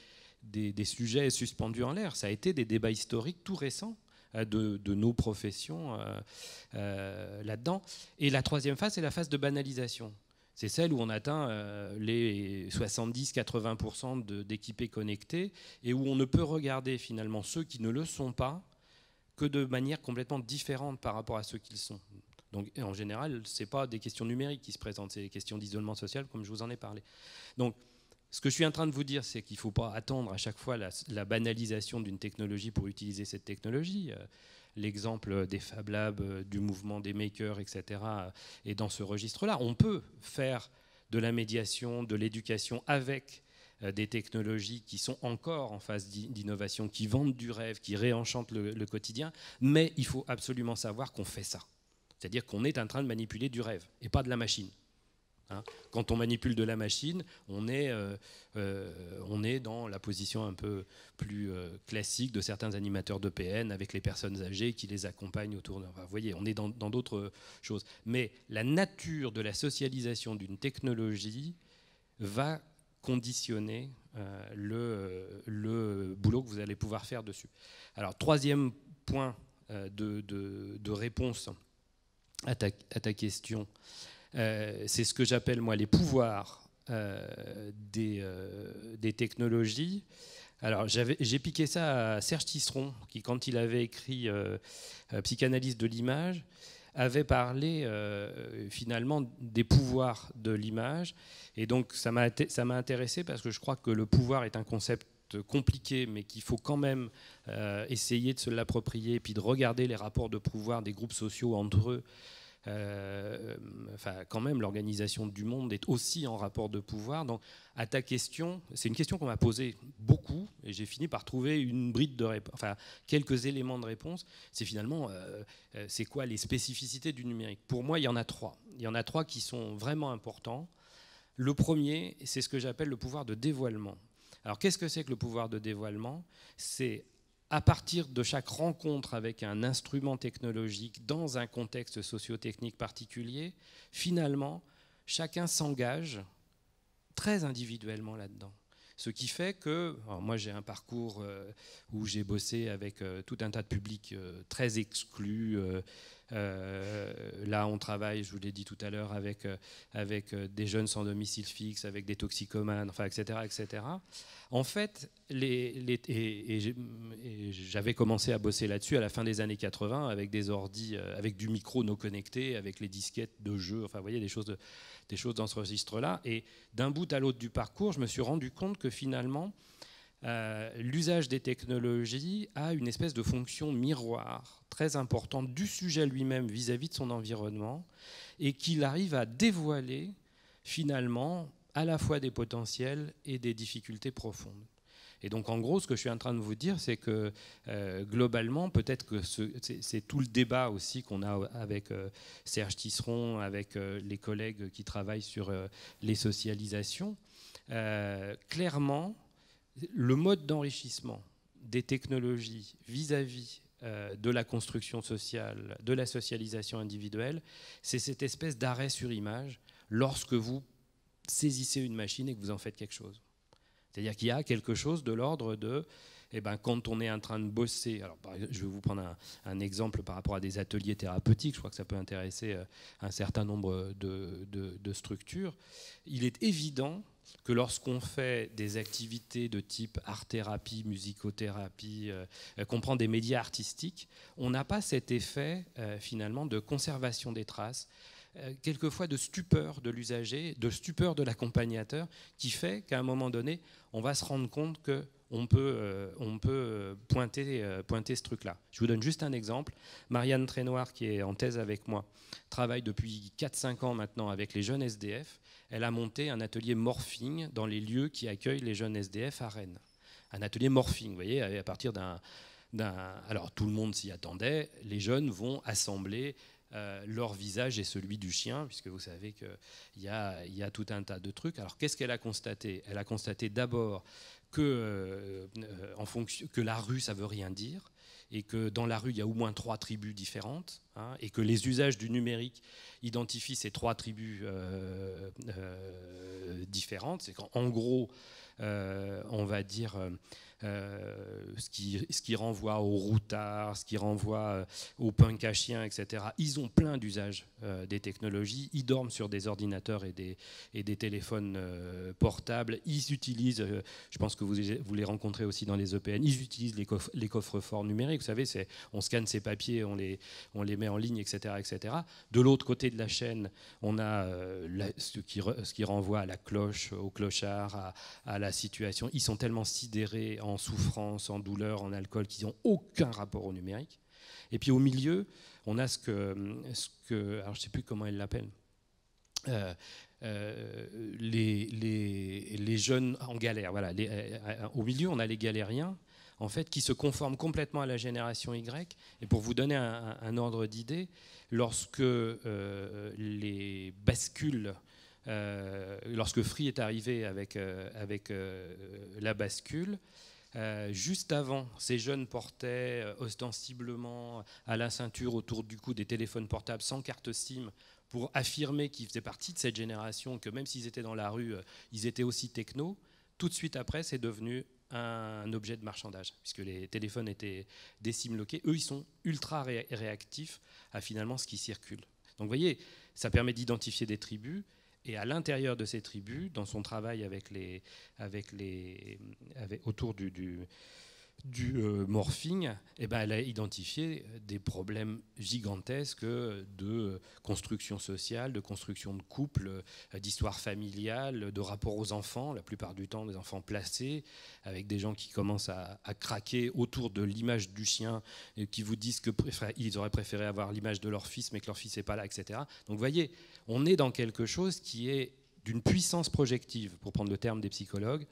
des, sujets suspendus en l'air. Ça a été des débats historiques tout récents euh, de, nos professions euh, euh, là-dedans. Et la troisième phase, c'est la phase de banalisation. C'est celle où on atteint les 70-80% d'équipés connectés et où on ne peut regarder finalement ceux qui ne le sont pas que de manière complètement différente par rapport à ceux qu'ils sont. Donc en général, ce n'est pas des questions numériques qui se présentent, c'est des questions d'isolement social comme je vous en ai parlé. Donc ce que je suis en train de vous dire, c'est qu'il ne faut pas attendre à chaque fois la, banalisation d'une technologie pour utiliser cette technologie. Euh, l'exemple des Fab Labs, euh, du mouvement des makers, etc., euh, est dans ce registre-là. On peut faire de la médiation, de l'éducation avec des technologies qui sont encore en phase d'innovation, qui vendent du rêve, qui réenchantent le quotidien, mais il faut absolument savoir qu'on fait ça. C'est-à-dire qu'on est en train de manipuler du rêve et pas de la machine. Hein. Quand on manipule de la machine, on est, euh, euh, on est dans la position un peu plus euh, classique de certains animateurs de PN avec les personnes âgées qui les accompagnent autour de... vous voyez, on est dans d'autres choses. Mais la nature de la socialisation d'une technologie va conditionner le, le boulot que vous allez pouvoir faire dessus. Alors, troisième point de, de, réponse à ta, à ta question. Euh, c'est ce que j'appelle, moi, les pouvoirs euh, euh, des, technologies. Alors, j'ai piqué ça à Serge Tisseron, qui, quand il avait écrit Psychanalyse de l'image, avait parlé finalement des pouvoirs de l'image. Et donc, ça m'a intéressé parce que je crois que le pouvoir est un concept compliqué, mais qu'il faut quand même essayer de se l'approprier et puis de regarder les rapports de pouvoir des groupes sociaux entre eux euh, enfin, quand même, l'organisation du monde est aussi en rapport de pouvoir. Donc, à ta question, c'est une question qu'on m'a posée beaucoup, et j'ai fini par trouver une bride de réponse, enfin, quelques éléments de réponse. C'est finalement, euh, euh, c'est quoi les spécificités du numérique Pour moi, il y en a trois. Il y en a trois qui sont vraiment importants. Le premier, c'est ce que j'appelle le pouvoir de dévoilement. Alors qu'est-ce que c'est que le pouvoir de dévoilement C'est à partir de chaque rencontre avec un instrument technologique dans un contexte socio-technique particulier, finalement, chacun s'engage très individuellement là-dedans. Ce qui fait que, moi j'ai un parcours euh, où j'ai bossé avec euh, tout un tas de publics euh, très exclus, euh, là, on travaille, je vous l'ai dit tout à l'heure, avec, euh, avec euh, des jeunes sans domicile fixe, avec des toxicomanes, enfin, etc. etc. En fait, et, j'avais commencé à bosser là-dessus à la fin des années 80 avec des ordi, avec du micro non connecté, avec les disquettes de jeux, enfin, vous voyez, des des choses dans ce registre-là. Et d'un bout à l'autre du parcours, je me suis rendu compte que finalement, euh, l'usage des technologies a une espèce de fonction miroir très importante du sujet lui-même vis-à-vis de son environnement et qu'il arrive à dévoiler finalement à la fois des potentiels et des difficultés profondes. Et donc en gros, ce que je suis en train de vous dire, c'est que euh, globalement, peut-être que c'est, tout le débat aussi qu'on a avec euh, Serge Tisseron, avec les collègues qui travaillent sur les socialisations. clairement, le mode d'enrichissement des technologies vis-à-vis euh, de la construction sociale, de la socialisation individuelle, c'est cette espèce d'arrêt sur image lorsque vous saisissez une machine et que vous en faites quelque chose. C'est-à-dire qu'il y a quelque chose de l'ordre de eh ben, quand on est en train de bosser, alors je vais vous prendre un, exemple par rapport à des ateliers thérapeutiques, je crois que ça peut intéresser euh, un certain nombre de structures, il est évident que lorsqu'on fait des activités de type art-thérapie, musicothérapie, euh, euh, qu'on prend des médias artistiques, on n'a pas cet effet euh, finalement de conservation des traces, quelquefois de stupeur de l'usager, de stupeur de l'accompagnateur, qui fait qu'à un moment donné, on va se rendre compte que on peut, euh, on peut euh, pointer, euh, pointer ce truc-là. Je vous donne juste un exemple. Marianne Trénoir, qui est en thèse avec moi, travaille depuis 4-5 ans maintenant avec les jeunes SDF. Elle a monté un atelier morphing dans les lieux qui accueillent les jeunes SDF à Rennes. Un atelier morphing, vous voyez, à partir d'un... Alors tout le monde s'y attendait, les jeunes vont assembler leur visage et celui du chien, puisque vous savez qu'il y, y a, tout un tas de trucs. Alors qu'est-ce qu'elle a constaté Elle a constaté d'abord que, euh, en fonction, que la rue, ça veut rien dire, et que dans la rue, il y a au moins trois tribus différentes, hein, et que les usages du numérique identifient ces trois tribus euh, euh, différentes. C'est qu'en gros, on va dire, euh, ce, qui, ce qui renvoie au routard, ce qui renvoie euh, au punk à etc. Ils ont plein d'usages euh, des technologies. Ils dorment sur des ordinateurs et des, et des téléphones portables. Ils utilisent, je pense que vous, vous les rencontrez aussi dans les EPN, ils utilisent les, coffres, les coffres forts numériques. Vous savez, on scanne ces papiers, on les, on les met en ligne, etc. etc. De l'autre côté de la chaîne, on a ce, qui, ce qui renvoie à la cloche, au clochard, à, à la situation. Ils sont tellement sidérés en en souffrance, en douleur, en alcool, qui n'ont aucun rapport au numérique. Et puis au milieu, on a ce que, ce que alors je ne sais plus comment elle l'appelle, euh, euh, les, jeunes en galère. Voilà, euh, au milieu, on a les galériens, en fait, qui se conforment complètement à la génération Y. Et pour vous donner un, ordre d'idée, lorsque les bascules lorsque Free est arrivé avec, avec la bascule, euh, juste avant, ces jeunes portaient euh, ostensiblement à la ceinture, autour du cou, des téléphones portables sans carte SIM pour affirmer qu'ils faisaient partie de cette génération, que même s'ils étaient dans la rue, euh, ils étaient aussi techno. Tout de suite après, c'est devenu un objet de marchandage, puisque les téléphones étaient des SIM loqués. Eux, ils sont ultra réactifs à finalement ce qui circule. Donc vous voyez, ça permet d'identifier des tribus, et à l'intérieur de ces tribus, dans son travail avec les, avec les, autour du du euh, morphing, eh ben, elle a identifié des problèmes gigantesques de construction sociale, de construction de couple, euh, d'histoire familiale, de rapport aux enfants, la plupart du temps des enfants placés, avec des gens qui commencent à, à craquer autour de l'image du chien, et qui vous disent qu'ils auraient préféré avoir l'image de leur fils, mais que leur fils n'est pas là, etc. Donc vous voyez, on est dans quelque chose qui est d'une puissance projective, pour prendre le terme des psychologues,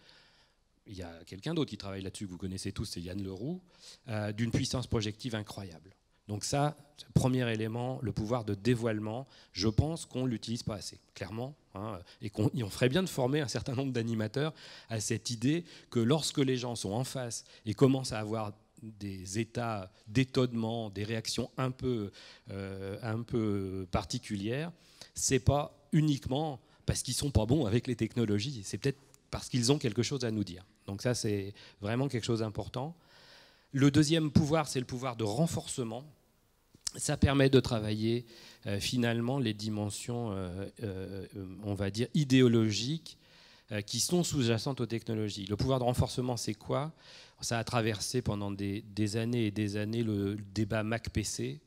il y a quelqu'un d'autre qui travaille là-dessus, que vous connaissez tous, c'est Yann Leroux, euh, d'une puissance projective incroyable. Donc ça, premier élément, le pouvoir de dévoilement, je pense qu'on ne l'utilise pas assez, clairement, hein, et qu'on on ferait bien de former un certain nombre d'animateurs à cette idée que lorsque les gens sont en face et commencent à avoir des états d'étonnement, des réactions un peu, euh, un peu particulières, c'est pas uniquement parce qu'ils ne sont pas bons avec les technologies, c'est peut-être parce qu'ils ont quelque chose à nous dire. Donc ça, c'est vraiment quelque chose d'important. Le deuxième pouvoir, c'est le pouvoir de renforcement. Ça permet de travailler euh, finalement les dimensions, euh, euh, on va dire, idéologiques qui sont sous-jacentes aux technologies. Le pouvoir de renforcement, c'est quoi Ça a traversé pendant des, années et des années le débat Mac-PC.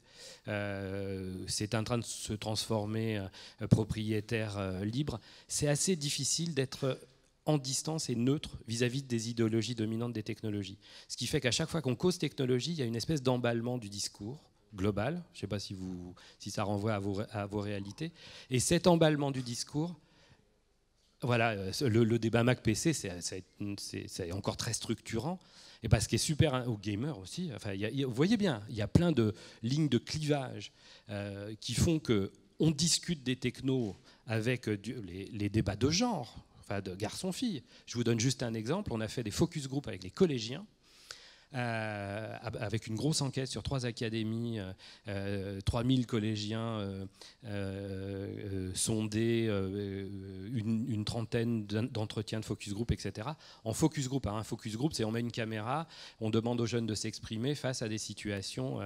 c'est en train de se transformer propriétaire libre. C'est assez difficile d'être en distance et neutre vis-à-vis des idéologies dominantes des technologies. Ce qui fait qu'à chaque fois qu'on cause technologie, il y a une espèce d'emballement du discours global. Je ne sais pas si, vous, si ça renvoie à vos, réalités. Et cet emballement du discours, voilà, euh, le, débat Mac-PC, c'est encore très structurant. Et parce qui est super, hein, au gamer aussi, enfin, vous voyez bien, il y a plein de lignes de clivage euh, qui font que on discute des technos avec euh, les, les, débats de genre enfin de garçons-filles. Je vous donne juste un exemple. On a fait des focus group avec les collégiens. Euh, avec une grosse enquête sur trois académies, euh, 3000 euh, collégiens euh, sondés, une, trentaine d'entretiens de focus group, etc. En focus group, hein, un focus group, c'est on met une caméra, on demande aux jeunes de s'exprimer face à des situations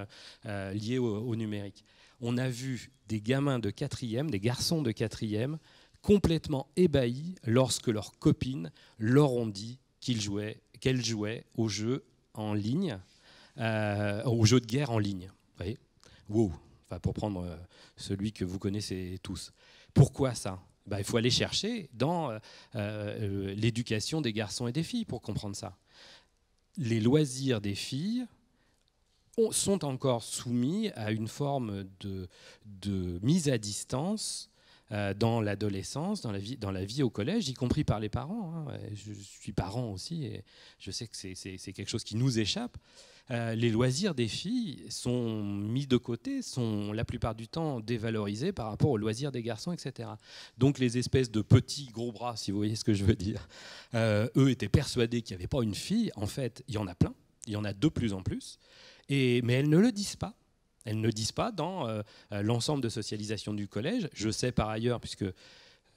liées au, au, numérique. On a vu des gamins de quatrième, des garçons de quatrième, complètement ébahis lorsque leurs copines leur ont dit qu'ils jouaient, qu'elles jouaient au jeu en ligne, euh, au jeu de guerre en ligne. Vous voyez Wow enfin, Pour prendre euh, celui que vous connaissez tous. Pourquoi ça ben, Il faut aller chercher dans euh, l'éducation des garçons et des filles pour comprendre ça. Les loisirs des filles sont encore soumis à une forme de mise à distance euh, dans l'adolescence, dans, la vie, dans la vie au collège, y compris par les parents. Hein. Je, suis parent aussi et je sais que c'est quelque chose qui nous échappe. Euh, les loisirs des filles sont mis de côté, sont la plupart du temps dévalorisés par rapport aux loisirs des garçons, etc. Donc les espèces de petits gros bras, si vous voyez ce que je veux dire, euh, eux étaient persuadés qu'il n'y avait pas une fille. En fait, il y en a plein, il y en a de plus en plus, et, mais elles ne le disent pas. Elles ne disent pas dans euh, euh, l'ensemble de socialisation du collège. Je sais par ailleurs, puisque euh,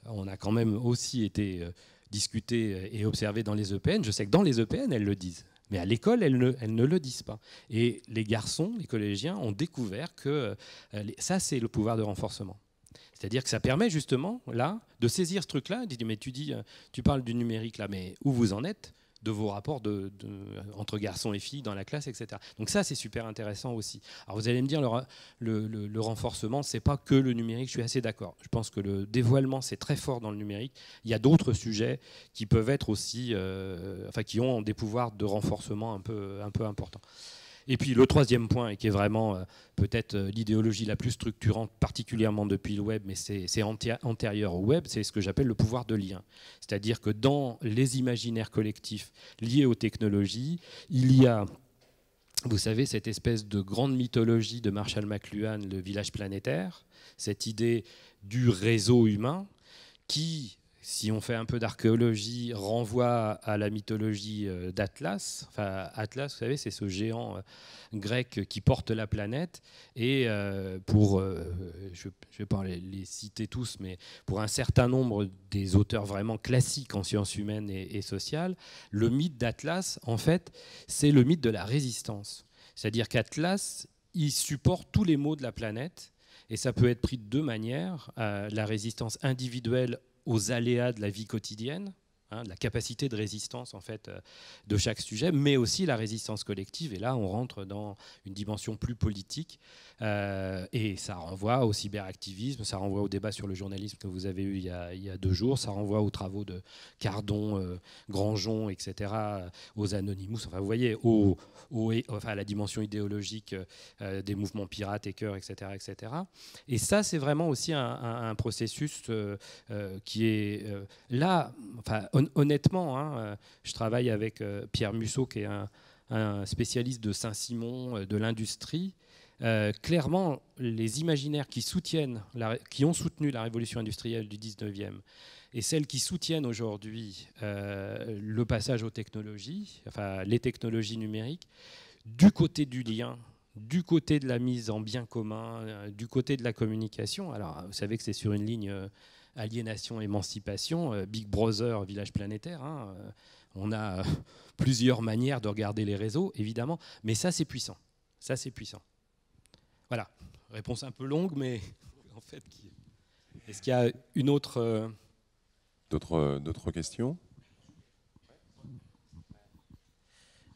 on a quand même aussi été discuté et observé dans les EPN, je sais que dans les EPN, elles le disent. Mais à l'école, elles, ne, le disent pas. Et les garçons, les collégiens, ont découvert que ça, c'est le pouvoir de renforcement. C'est-à-dire que ça permet justement, là, de saisir ce truc-là. Mais tu dis, tu parles du numérique, là, mais où vous en êtes de vos rapports entre garçons et filles dans la classe, etc. Donc ça, c'est super intéressant aussi. Alors vous allez me dire, le, renforcement, ce renforcement, c'est pas que le numérique, je suis assez d'accord. Je pense que le dévoilement, c'est très fort dans le numérique. Il y a d'autres sujets qui peuvent être aussi, euh, enfin qui ont des pouvoirs de renforcement un peu, un peu importants. Et puis le troisième point, et qui est vraiment euh, peut-être euh, l'idéologie la plus structurante, particulièrement depuis le web, mais c'est antérieur au web, c'est ce que j'appelle le pouvoir de lien. C'est-à-dire que dans les imaginaires collectifs liés aux technologies, il y a vous savez, cette espèce de grande mythologie de Marshall McLuhan, le village planétaire, cette idée du réseau humain qui si on fait un peu d'archéologie, renvoie à la mythologie euh, d'Atlas. Enfin, Atlas, vous savez, c'est ce géant euh, grec qui porte la planète. Et euh, pour, je vais pas les, citer tous, mais pour un certain nombre des auteurs vraiment classiques en sciences humaines et, et sociales, le mythe d'Atlas, en fait, c'est le mythe de la résistance. C'est-à-dire qu'Atlas, il supporte tous les maux de la planète. Et ça peut être pris de deux manières, la résistance individuelle aux aléas de la vie quotidienne Hein, de la capacité de résistance en fait euh, de chaque sujet, mais aussi la résistance collective. Et là, on rentre dans une dimension plus politique euh, et ça renvoie au cyberactivisme, ça renvoie au débat sur le journalisme que vous avez eu il y a, deux jours, ça renvoie aux travaux de Cardon, euh, Grandjon etc., aux Anonymous. Enfin, vous voyez, à la dimension idéologique des mouvements pirates, et etc., etc. Et ça, c'est vraiment aussi un, processus qui est là. Enfin, honnêtement, hein, euh, je travaille avec euh, Pierre Musso, qui est un, spécialiste de Saint-Simon, euh, de l'industrie. clairement, les imaginaires qui, soutiennent qui ont soutenu la révolution industrielle du 19e et celles qui soutiennent aujourd'hui le passage aux technologies, enfin les technologies numériques, du côté du lien, du côté de la mise en bien commun, du côté de la communication. Alors, vous savez que c'est sur une ligne aliénation, émancipation, euh, Big Brother, village planétaire. Hein, euh, on a euh, plusieurs manières de regarder les réseaux, évidemment, mais ça c'est puissant. Ça c'est puissant. Voilà, réponse un peu longue, mais en fait, est-ce qu'il y a une autre... D'autres, questions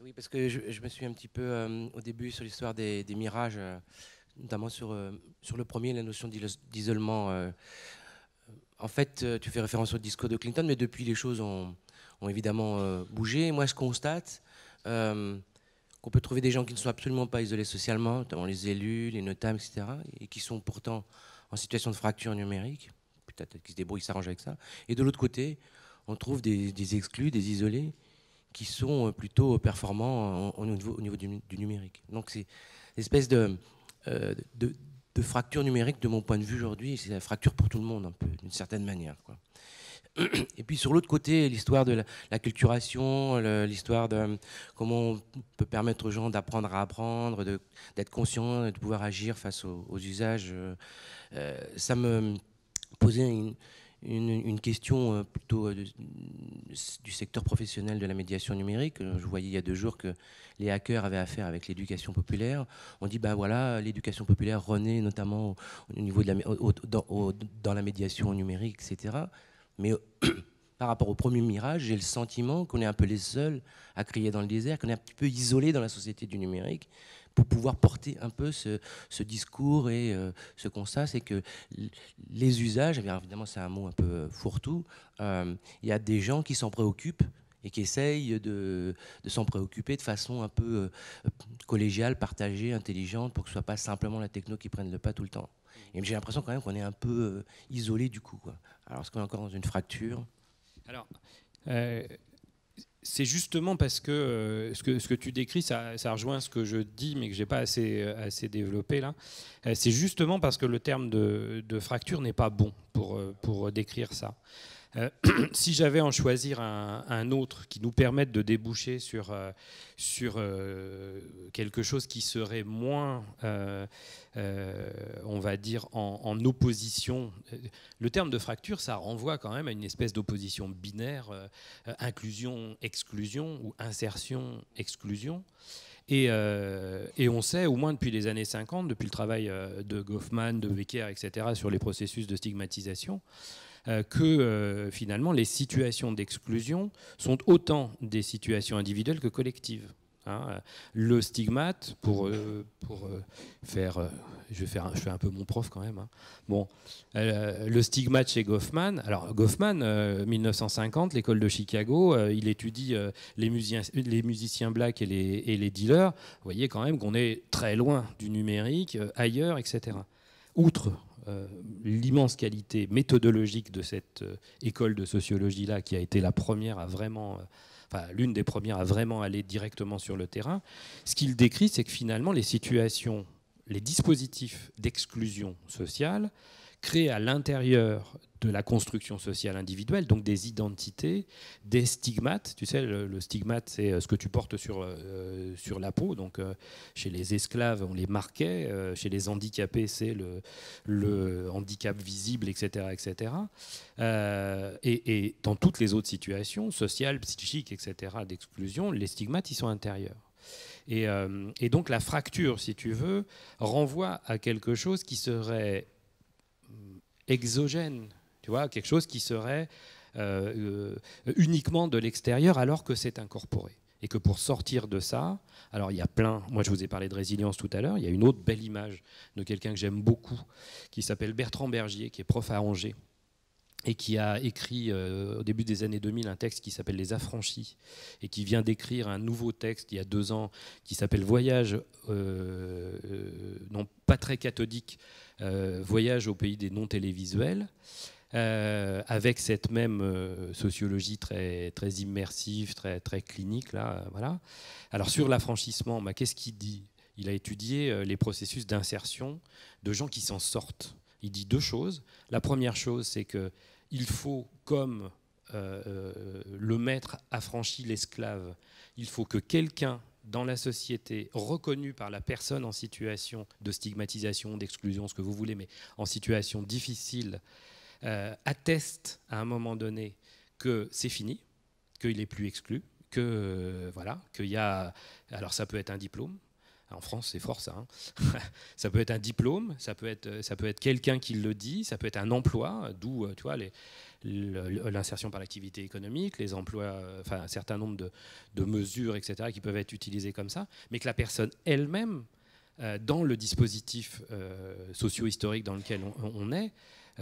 Oui, parce que je, me suis un petit peu au début sur l'histoire des, mirages, notamment sur, sur le premier, la notion d'isolement en fait, euh, tu fais référence au discours de Clinton, mais depuis, les choses ont, évidemment euh, bougé. Moi, je constate euh, qu'on peut trouver des gens qui ne sont absolument pas isolés socialement, notamment les élus, les notables, etc., et qui sont pourtant en situation de fracture numérique. Peut-être qu'ils se débrouillent, s'arrangent avec ça. Et de l'autre côté, on trouve des, exclus, des isolés, qui sont plutôt performants au, niveau, du, numérique. Donc, c'est une espèce de, fracture numérique de mon point de vue aujourd'hui. C'est la fracture pour tout le monde, un peu, d'une certaine manière. Quoi. Et puis sur l'autre côté, l'histoire de la culturation l'histoire de euh, comment on peut permettre aux gens d'apprendre à apprendre, d'être conscient, de pouvoir agir face aux, usages, euh, euh, ça me posait une, une, question euh, plutôt euh, du secteur professionnel de la médiation numérique. Euh, je voyais il y a deux jours que les hackers avaient affaire avec l'éducation populaire. On dit, ben voilà, l'éducation populaire renaît notamment au, niveau de dans, la médiation numérique, etc. Mais par rapport au premier mirage, j'ai le sentiment qu'on est un peu les seuls à crier dans le désert, qu'on est un petit peu isolé dans la société du numérique, pour pouvoir porter un peu ce, discours et euh, ce constat, c'est que les usages, eh évidemment c'est un mot un peu fourre-tout, euh, il y a des gens qui s'en préoccupent et qui essayent de, s'en préoccuper de façon un peu euh, collégiale, partagée, intelligente, pour que ce soit pas simplement la techno qui prenne le pas tout le temps. Et j'ai l'impression quand même qu'on est un peu isolé du coup. Alors est-ce qu'on est encore dans une fracture Alors, c'est justement parce euh, que, ce que, tu décris, ça, rejoint ce que je dis, mais que je n'ai pas euh, assez, développé là. Euh, c'est justement parce que le terme de, fracture n'est pas bon pour décrire ça. Euh, si j'avais en choisir un, autre qui nous permette de déboucher sur, euh, sur euh, quelque chose qui serait moins, on va dire, en, opposition, le terme de fracture, ça renvoie quand même à une espèce d'opposition binaire, inclusion-exclusion ou insertion-exclusion. Et, et, on sait, au moins depuis les années 50, depuis le travail de Goffman, de Becker, etc., sur les processus de stigmatisation, euh, que euh, finalement les situations d'exclusion sont autant des situations individuelles que collectives. Hein. le stigmate, pour, euh, pour faire, je, vais je fais un peu mon prof quand même. Hein. Bon, le stigmate chez Goffman. Alors Goffman, 1950, l'école de Chicago, il étudie les, musiciens, les musiciens blacks et les, et les dealers. Vous voyez quand même qu'on est très loin du numérique, ailleurs, etc. Outre euh, l'immense qualité méthodologique de cette euh, école de sociologie-là, qui a été la première à vraiment, euh, l'une des premières à vraiment aller directement sur le terrain, ce qu'il décrit, c'est que finalement, les situations, les dispositifs d'exclusion sociale créé à l'intérieur de la construction sociale individuelle, donc des identités, des stigmates. Tu sais, le, stigmate, c'est euh, ce que tu portes sur, euh, sur la peau. Donc, euh, chez les esclaves, on les marquait. chez les handicapés, c'est le, le handicap visible, etc. etc. Et, dans toutes les autres situations, sociales, psychiques, etc., d'exclusion, les stigmates, ils sont intérieurs. Et, et donc la fracture, si tu veux, renvoie à quelque chose qui serait exogène, tu vois, quelque chose qui serait euh, euh, uniquement de l'extérieur alors que c'est incorporé. Et que pour sortir de ça, alors il y a plein, moi je vous ai parlé de résilience tout à l'heure, il y a une autre belle image de quelqu'un que j'aime beaucoup, qui s'appelle Bertrand Bergier, qui est prof à Angers, et qui a écrit euh, au début des années 2000 un texte qui s'appelle Les Affranchis, et qui vient d'écrire un nouveau texte il y a deux ans qui s'appelle Voyage, non pas très cathodique, euh, voyage au pays des non-télévisuels. Euh, avec cette même euh, sociologie très, très immersive, très, très clinique. Là, voilà. Alors sur l'affranchissement, bah, qu'est-ce qu'il dit Il a étudié les processus d'insertion de gens qui s'en sortent. Il dit deux choses. La première chose, c'est qu'il faut, comme le maître affranchit l'esclave, il faut que quelqu'un dans la société, reconnue par la personne en situation de stigmatisation, d'exclusion, ce que vous voulez, mais en situation difficile, euh, atteste à un moment donné que c'est fini, qu'il n'est plus exclu, que euh, voilà, qu'il y a. Alors ça peut être un diplôme. En France, c'est fort ça. Hein. ça peut être un diplôme, ça peut être, ça peut être quelqu'un qui le dit, ça peut être un emploi, d'où euh, tu vois les, l'insertion par l'activité économique, les emplois, euh, enfin un certain nombre de, mesures, etc., qui peuvent être utilisées comme ça, mais que la personne elle-même, euh, dans le dispositif euh, socio-historique dans lequel on, est,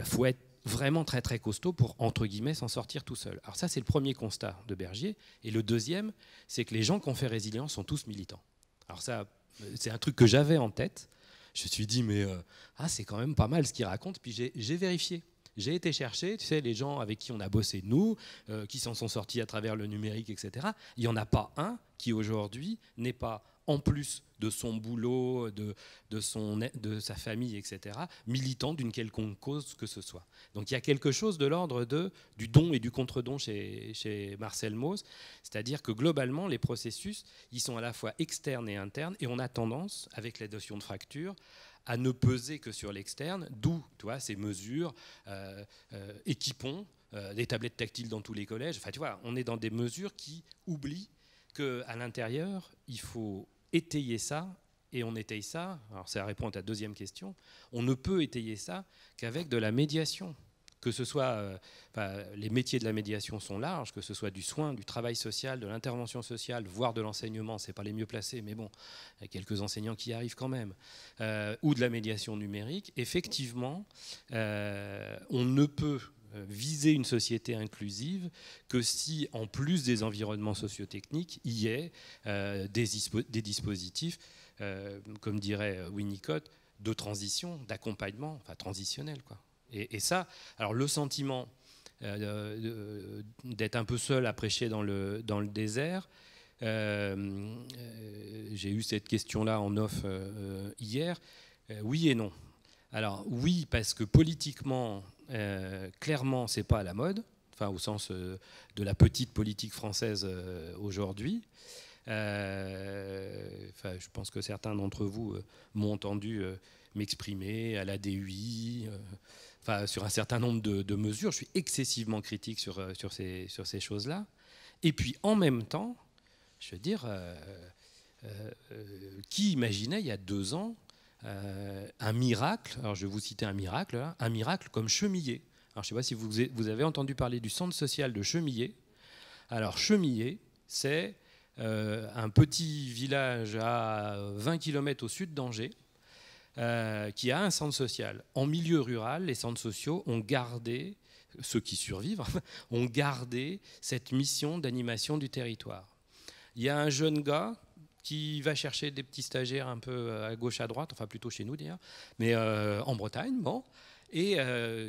faut être vraiment très très costaud pour, entre guillemets, s'en sortir tout seul. Alors ça, c'est le premier constat de Bergier. Et le deuxième, c'est que les gens qui ont fait résilience sont tous militants. Alors ça, c'est un truc que j'avais en tête. Je me suis dit, mais ah, c'est quand même pas mal ce qu'il raconte. Puis j'ai vérifié. J'ai été chercher, tu sais, les gens avec qui on a bossé, nous, euh, qui s'en sont sortis à travers le numérique, etc. Il n'y en a pas un qui aujourd'hui n'est pas en plus de son boulot, de, de, son, de sa famille, etc., militant d'une quelconque cause que ce soit. Donc il y a quelque chose de l'ordre de, du don et du contre-don chez, chez Marcel Mauss, c'est-à-dire que globalement, les processus, ils sont à la fois externes et internes, et on a tendance, avec la notion de fracture, à ne peser que sur l'externe, d'où ces mesures, euh, euh, équipons, euh, des tablettes tactiles dans tous les collèges. Enfin, tu vois, on est dans des mesures qui oublient qu'à l'intérieur, il faut étayer ça, et on étaye ça, alors ça répond à ta deuxième question, on ne peut étayer ça qu'avec de la médiation que ce soit, euh, les métiers de la médiation sont larges, que ce soit du soin, du travail social, de l'intervention sociale, voire de l'enseignement, c'est pas les mieux placés, mais bon, il y a quelques enseignants qui y arrivent quand même, euh, ou de la médiation numérique, effectivement, euh, on ne peut viser une société inclusive que si, en plus des environnements sociotechniques, il y ait des, des, dispositifs, comme dirait Winnicott, de transition, d'accompagnement, enfin transitionnel, quoi. Et, ça, alors le sentiment euh, d'être un peu seul à prêcher dans le, dans le désert, euh, euh, j'ai eu cette question-là en off hier, oui et non. Alors oui, parce que politiquement, clairement, c'est pas à la mode, enfin au sens de la petite politique française aujourd'hui. enfin, je pense que certains d'entre vous m'ont entendu m'exprimer à la DUI, sur un certain nombre de, mesures. Je suis excessivement critique sur, euh, sur ces, choses-là. Et puis en même temps, je veux dire, euh, euh, qui imaginait il y a deux ans un miracle, alors je vais vous citer un miracle, hein, un miracle comme Chemillé. Alors je ne sais pas si vous, vous avez entendu parler du centre social de Chemillé. Alors Chemillé, c'est un petit village à 20 km au sud d'Angers euh, qui a un centre social. En milieu rural, les centres sociaux ont gardé, ceux qui survivent, ont gardé cette mission d'animation du territoire. Il y a un jeune gars qui va chercher des petits stagiaires un peu euh, à gauche, à droite, enfin plutôt chez nous d'ailleurs, mais euh, en Bretagne, bon, et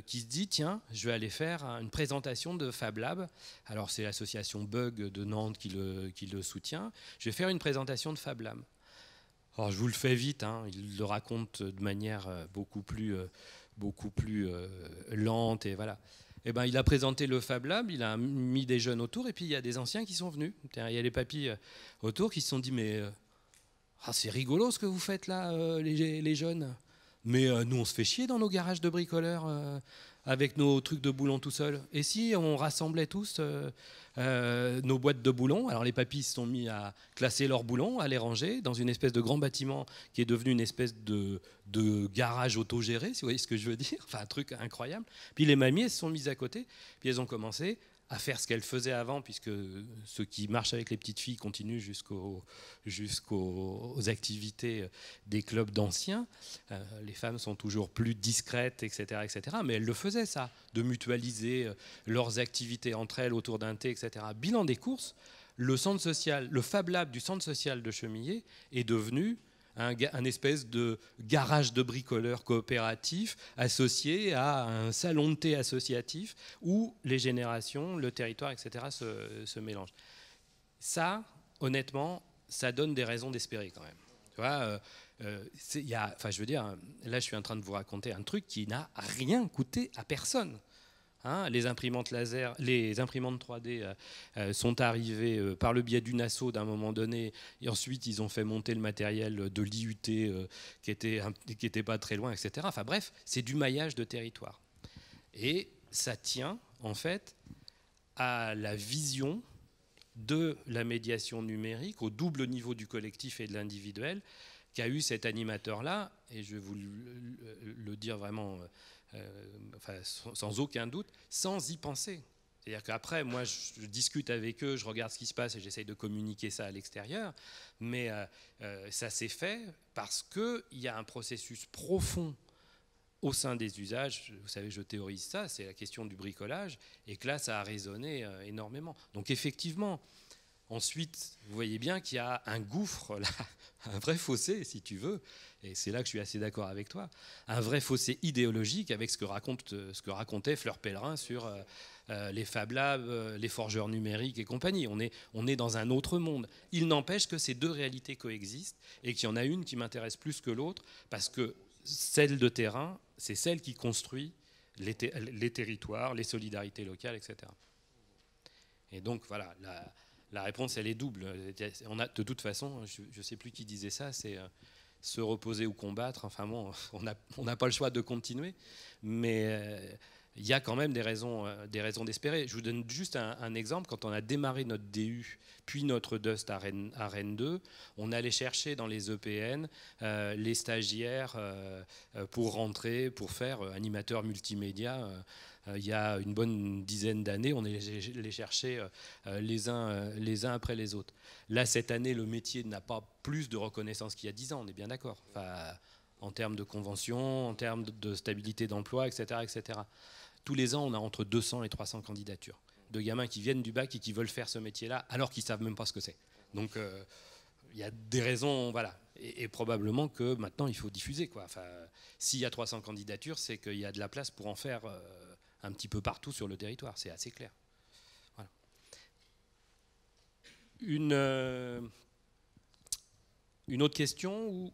qui se dit, tiens, je vais aller faire une présentation de Fab Lab. Alors c'est l'association Bug de Nantes qui le, qui le soutient. Je vais faire une présentation de Fab Lab. Alors je vous le fais vite, hein, il le raconte de manière euh, beaucoup plus, euh, beaucoup plus euh, lente et voilà. Et eh ben, il a présenté le Fab Lab, il a mis des jeunes autour, et puis il y a des anciens qui sont venus. Il y a les papis autour qui se sont dit Mais ah, c'est rigolo ce que vous faites là, les, jeunes. Mais nous, on se fait chier dans nos garages de bricoleurs avec nos trucs de boulons tout seuls Et si on rassemblait tous euh, euh, nos boîtes de boulons Alors les papys se sont mis à classer leurs boulons, à les ranger dans une espèce de grand bâtiment qui est devenu une espèce de, garage autogéré, si vous voyez ce que je veux dire, enfin un truc incroyable. Puis les mamies, se sont mises à côté, puis elles ont commencé à faire ce qu'elle faisait avant, puisque ce qui marche avec les petites filles continuent jusqu'aux activités des clubs d'anciens. Euh, les femmes sont toujours plus discrètes, etc., etc. Mais elles le faisaient, ça, de mutualiser euh, leurs activités entre elles autour d'un thé, etc. Bilan des courses, le, centre social, le Fab Lab du centre social de Chemillé est devenu un, espèce de garage de bricoleurs coopératif associé à un salon de thé associatif où les générations, le territoire, etc. se, mélangent. Ça, honnêtement, ça donne des raisons d'espérer quand même. Tu vois euh, euh, je veux dire, hein, là, je suis en train de vous raconter un truc qui n'a rien coûté à personne. Hein, les imprimantes laser, les imprimantes 3D euh, euh, sont arrivées euh, par le biais d'une asso d'un moment donné. Et ensuite, ils ont fait monter le matériel de l'IUT qui était qui pas très loin, etc. Enfin bref, c'est du maillage de territoire. Et ça tient en fait à la vision de la médiation numérique au double niveau du collectif et de l'individuel qu'a eu cet animateur là. Et je vais vous le dire vraiment euh, enfin, sans, aucun doute, sans y penser. C'est-à-dire qu'après, moi, je, discute avec eux, je regarde ce qui se passe et j'essaye de communiquer ça à l'extérieur, mais euh, euh, ça s'est fait parce qu'il y a un processus profond au sein des usages, vous savez, je théorise ça, c'est la question du bricolage, et que là, ça a résonné énormément. Donc effectivement, Ensuite, vous voyez bien qu'il y a un gouffre, là, un vrai fossé, si tu veux, et c'est là que je suis assez d'accord avec toi, un vrai fossé idéologique avec ce que, ce que racontait Fleur Pellerin sur euh, euh, les Fab Labs, euh, les forgeurs numériques et compagnie. On est, dans un autre monde. Il n'empêche que ces deux réalités coexistent et qu'il y en a une qui m'intéresse plus que l'autre parce que celle de terrain, c'est celle qui construit les, territoires, les solidarités locales, etc. Et donc, voilà, la la réponse, elle est double. On a, de toute façon, je ne sais plus qui disait ça, c'est euh, se reposer ou combattre. Enfin bon, on n'a pas le choix de continuer. Mais euh, il y a quand même des raisons euh, raisons d'espérer. je vous donne juste un, exemple. Quand on a démarré notre DU, puis notre Dust à 2, on allait chercher dans les EPN les stagiaires pour rentrer, pour faire animateur multimédia. Euh, il y a une bonne dizaine d'années, on les cherchait euh, euh, les uns, les uns après les autres. Là, cette année, le métier n'a pas plus de reconnaissance qu'il y a dix ans, on est bien d'accord. en termes de convention, en termes de stabilité d'emploi, etc., etc. Tous les ans, on a entre 200 et 300 candidatures de gamins qui viennent du bac et qui veulent faire ce métier-là, alors qu'ils savent même pas ce que c'est. Donc, il y a des raisons, voilà. Et, probablement que maintenant, il faut diffuser, quoi. Enfin, s'il y a 300 candidatures, c'est qu'il y a de la place pour en faire un petit peu partout sur le territoire, c'est assez clair. Une, euh, une autre question ou...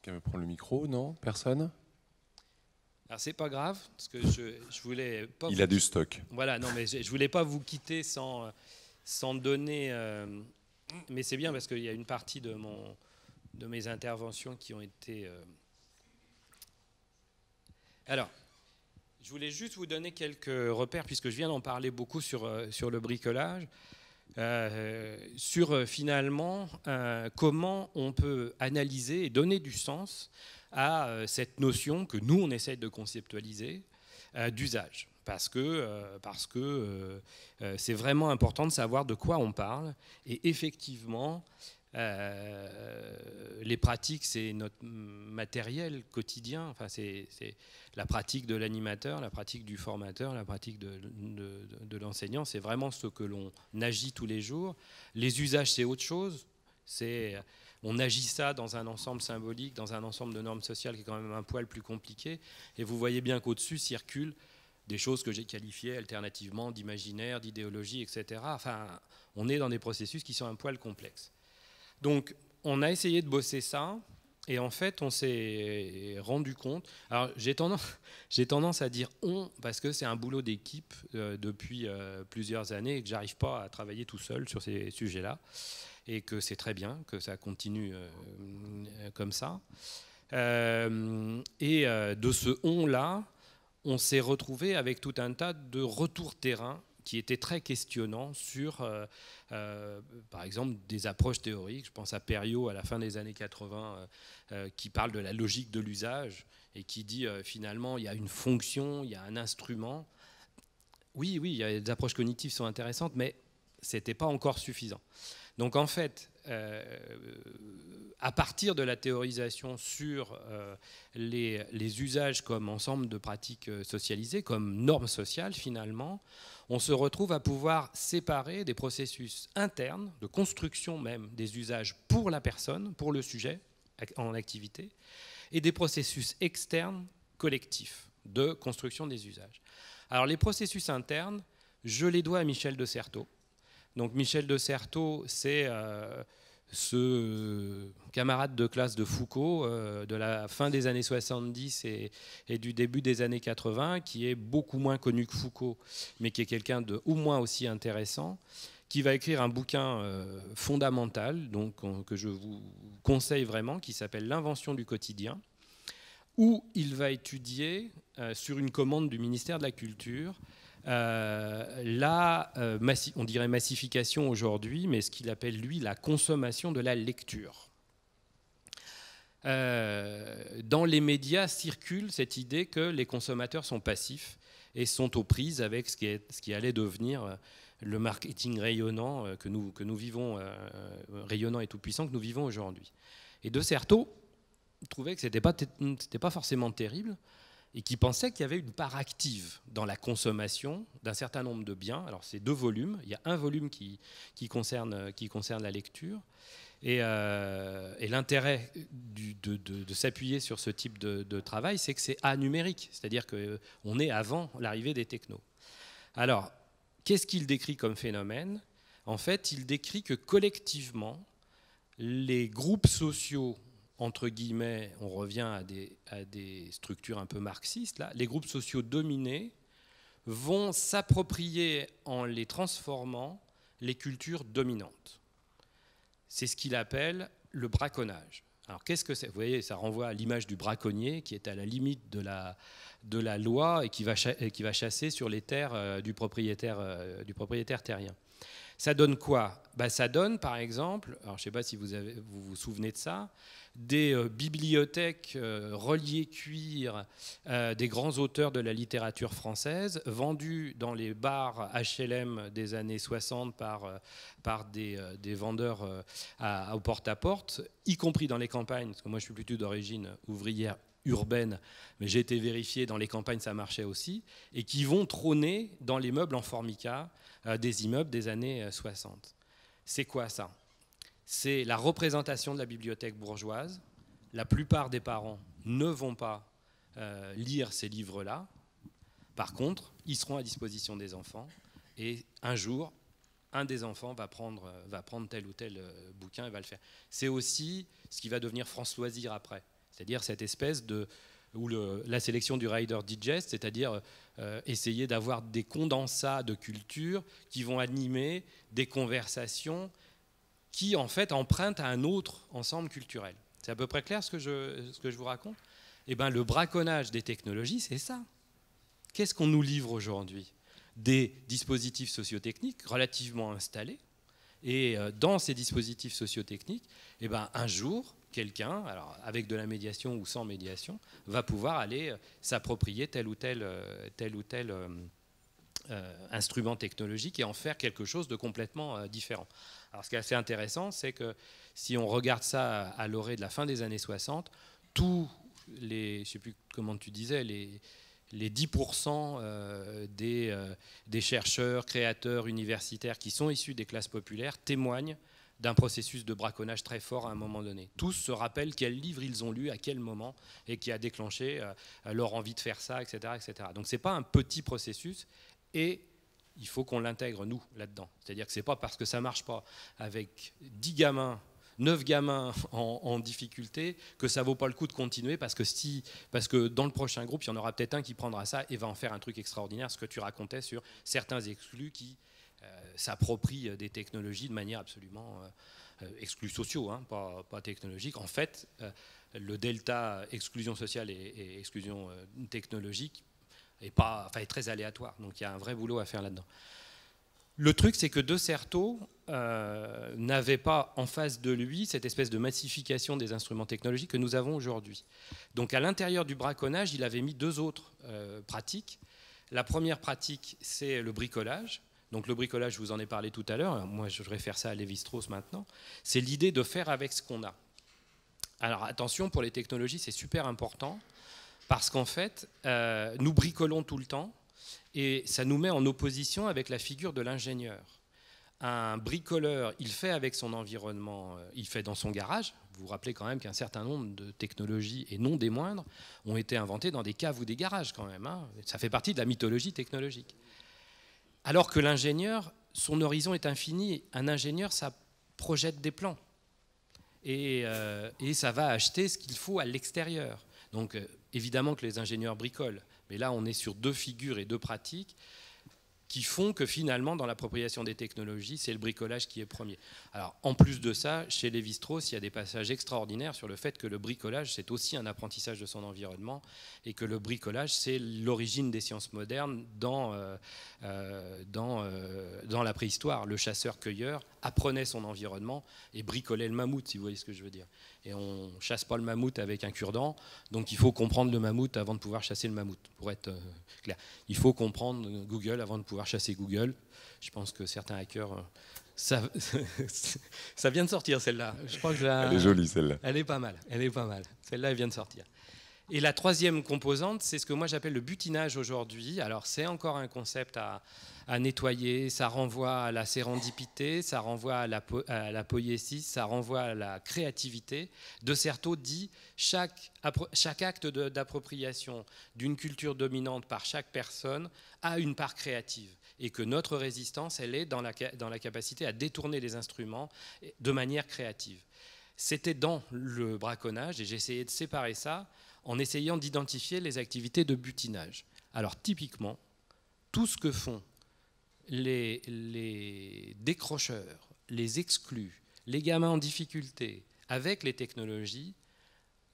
Quelqu'un veut prendre le micro Non Personne alors c'est pas grave parce que je, voulais pas. Il a du stock. Voilà, non mais je, voulais pas vous quitter sans donner. Euh, mais c'est bien parce qu'il y a une partie de mon de mes interventions qui ont été euh, alors, je voulais juste vous donner quelques repères, puisque je viens d'en parler beaucoup sur, euh, sur le bricolage, euh, sur euh, finalement comment on peut analyser et donner du sens à cette notion que nous, on essaie de conceptualiser d'usage. Parce que parce que c'est vraiment important de savoir de quoi on parle. Et effectivement, euh, les pratiques, c'est notre matériel quotidien. Enfin, c'est la pratique de l'animateur, la pratique du formateur, la pratique de, l'enseignant. C'est vraiment ce que l'on agit tous les jours. Les usages, c'est autre chose. C'est on agit ça dans un ensemble symbolique, dans un ensemble de normes sociales qui est quand même un poil plus compliqué. Et vous voyez bien qu'au-dessus circulent des choses que j'ai qualifiées alternativement d'imaginaire, d'idéologie, etc. Enfin, on est dans des processus qui sont un poil complexes. Donc, on a essayé de bosser ça. Et en fait, on s'est rendu compte. Alors, j'ai tendance, à dire on parce que c'est un boulot d'équipe euh, depuis euh, plusieurs années et que j'arrive pas à travailler tout seul sur ces sujets-là et que c'est très bien que ça continue euh, comme ça. et de ce on là, on s'est retrouvé avec tout un tas de retours terrain qui était très questionnant sur, euh, euh, par exemple, des approches théoriques. Je pense à Perriot à la fin des années 80, euh, qui parle de la logique de l'usage et qui dit finalement il y a une fonction, il y a un instrument. Oui, oui, les des approches cognitives sont intéressantes, mais ce n'était pas encore suffisant. Donc en fait, à partir de la théorisation sur les, les, usages comme ensemble de pratiques socialisées, comme normes sociales finalement, on se retrouve à pouvoir séparer des processus internes, de construction même des usages pour la personne, pour le sujet en activité, et des processus externes collectifs de construction des usages. Alors les processus internes, je les dois à Michel de Certeau. Donc Michel de Certeau, c'est... Euh, ce euh, camarade de classe de Foucault euh, de la fin des années 70 et, et, du début des années 80, qui est beaucoup moins connu que Foucault, mais qui est quelqu'un de au moins aussi intéressant, qui va écrire un bouquin euh, fondamental, donc que je vous conseille vraiment, qui s'appelle L'invention du quotidien, où il va étudier, sur une commande du ministère de la Culture, euh, la, euh, on dirait massification aujourd'hui, mais ce qu'il appelle lui la consommation de la lecture. Euh, dans les médias circule cette idée que les consommateurs sont passifs et sont aux prises avec ce qui, allait devenir le marketing rayonnant que nous, vivons, rayonnant et tout puissant que nous vivons aujourd'hui. Et De Certeau trouvait que ce n'était pas, forcément terrible, et qui pensait qu'il y avait une part active dans la consommation d'un certain nombre de biens. Alors c'est deux volumes, il y a un volume qui, qui, concerne, qui concerne la lecture, et, euh, l'intérêt de, de, s'appuyer sur ce type de, de travail, c'est que c'est anumérique, c'est-à-dire qu'on euh, est avant l'arrivée des technos. Alors, qu'est-ce qu'il décrit comme phénomène En fait, il décrit que collectivement, les groupes sociaux entre guillemets, on revient à des, structures un peu marxistes, là, les groupes sociaux dominés vont s'approprier en les transformant les cultures dominantes. C'est ce qu'il appelle le braconnage. Alors qu'est-ce que c'est Vous voyez, ça renvoie à l'image du braconnier qui est à la limite de la, loi et qui va, chasser sur les terres euh, euh, du propriétaire terrien. Ça donne quoi ben, Ça donne, par exemple, alors je ne sais pas si vous, vous, souvenez de ça, des euh, bibliothèques euh, reliées cuir euh, des grands auteurs de la littérature française, vendues dans les bars HLM des années 60 par, par des, vendeurs au porte-à-porte, y compris dans les campagnes, parce que moi je suis plutôt d'origine ouvrière urbaine, mais j'ai été vérifié, dans les campagnes ça marchait aussi, et qui vont trôner dans les meubles en formica, euh, des immeubles des années 60. Euh, C'est quoi ça C'est la représentation de la bibliothèque bourgeoise. La plupart des parents ne vont pas euh, lire ces livres-là. Par contre, ils seront à disposition des enfants. Et un jour, un des enfants va prendre, va prendre tel ou tel bouquin et va le faire. C'est aussi ce qui va devenir France Loisir après. C'est-à-dire cette espèce de, ou la sélection du Rider Digest, c'est-à-dire euh, essayer d'avoir des condensats de culture qui vont animer des conversations qui, en fait, empruntent à un autre ensemble culturel. C'est à peu près clair ce que je, vous raconte Eh bien, le braconnage des technologies, c'est ça. Qu'est-ce qu'on nous livre aujourd'hui Des dispositifs sociotechniques relativement installés. Et euh, dans ces dispositifs sociotechniques, eh ben, un jour, quelqu'un, alors avec de la médiation ou sans médiation, va pouvoir aller euh, s'approprier tel ou tel, euh, tel, ou tel euh, instrument technologique et en faire quelque chose de complètement différent. Alors ce qui est assez intéressant, c'est que si on regarde ça à, l'orée de la fin des années 60, tous les, je sais plus comment tu disais, les, les 10% des, des, chercheurs, créateurs, universitaires qui sont issus des classes populaires témoignent d'un processus de braconnage très fort à un moment donné. Tous se rappellent quel livre ils ont lu, à quel moment, et qui a déclenché euh, euh, leur envie de faire ça, etc. etc. Donc ce n'est pas un petit processus, et il faut qu'on l'intègre, nous, là-dedans. C'est-à-dire que ce n'est pas parce que ça ne marche pas avec 10 gamins 9 gamins en, en, difficulté, que ça vaut pas le coup de continuer parce que, si, parce que dans le prochain groupe, il y en aura peut-être un qui prendra ça et va en faire un truc extraordinaire, ce que tu racontais sur certains exclus qui euh, s'approprient des technologies de manière absolument euh, euh, exclue sociaux, hein, pas, technologiques. technologique. En fait, le delta exclusion sociale et, exclusion technologique est, pas, très aléatoire. Donc il y a un vrai boulot à faire là-dedans. Le truc, c'est que De Certeau n'avait pas en face de lui cette espèce de massification des instruments technologiques que nous avons aujourd'hui. Donc à l'intérieur du braconnage, il avait mis deux autres pratiques. La première pratique, c'est le bricolage, donc le bricolage, je vous en ai parlé tout à l'heure, moi je faire ça à Lévi-Strauss maintenant, c'est l'idée de faire avec ce qu'on a. Alors attention, pour les technologies, c'est super important, parce qu'en fait, euh, nous bricolons tout le temps, et ça nous met en opposition avec la figure de l'ingénieur. Un bricoleur, il fait avec son environnement, euh, il fait dans son garage. Vous vous rappelez quand même qu'un certain nombre de technologies, et non des moindres, ont été inventées dans des caves ou des garages quand même. Hein. Ça fait partie de la mythologie technologique. Alors que l'ingénieur, son horizon est infini. Un ingénieur, ça projette des plans. Et, euh, ça va acheter ce qu'il faut à l'extérieur. Donc euh, évidemment que les ingénieurs bricolent. Mais là, on est sur deux figures et deux pratiques qui font que finalement, dans l'appropriation des technologies, c'est le bricolage qui est premier. Alors, en plus de ça, chez Lévi-Strauss, il y a des passages extraordinaires sur le fait que le bricolage, c'est aussi un apprentissage de son environnement et que le bricolage, c'est l'origine des sciences modernes dans, euh, euh, dans, euh, dans la préhistoire. Le chasseur-cueilleur apprenait son environnement et bricolait le mammouth, si vous voyez ce que je veux dire et on chasse pas le mammouth avec un cure-dent. Donc il faut comprendre le mammouth avant de pouvoir chasser le mammouth, pour être euh, clair. Il faut comprendre Google avant de pouvoir chasser Google. Je pense que certains hackers. ça, euh, ça vient de sortir celle-là. Je crois que Elle est jolie celle-là. Elle est pas mal. Elle est pas mal. Celle-là, elle vient de sortir. Et la troisième composante, c'est ce que moi j'appelle le butinage aujourd'hui. Alors c'est encore un concept à, à nettoyer, ça renvoie à la sérendipité, ça renvoie à la, à poésie, ça renvoie à la créativité. De Certeau dit chaque, chaque acte d'appropriation d'une culture dominante par chaque personne a une part créative et que notre résistance, elle est dans la, dans la capacité à détourner les instruments de manière créative. C'était dans le braconnage et j'ai essayé de séparer ça en essayant d'identifier les activités de butinage. Alors typiquement, tout ce que font les, décrocheurs, les exclus, les gamins en difficulté, avec les technologies,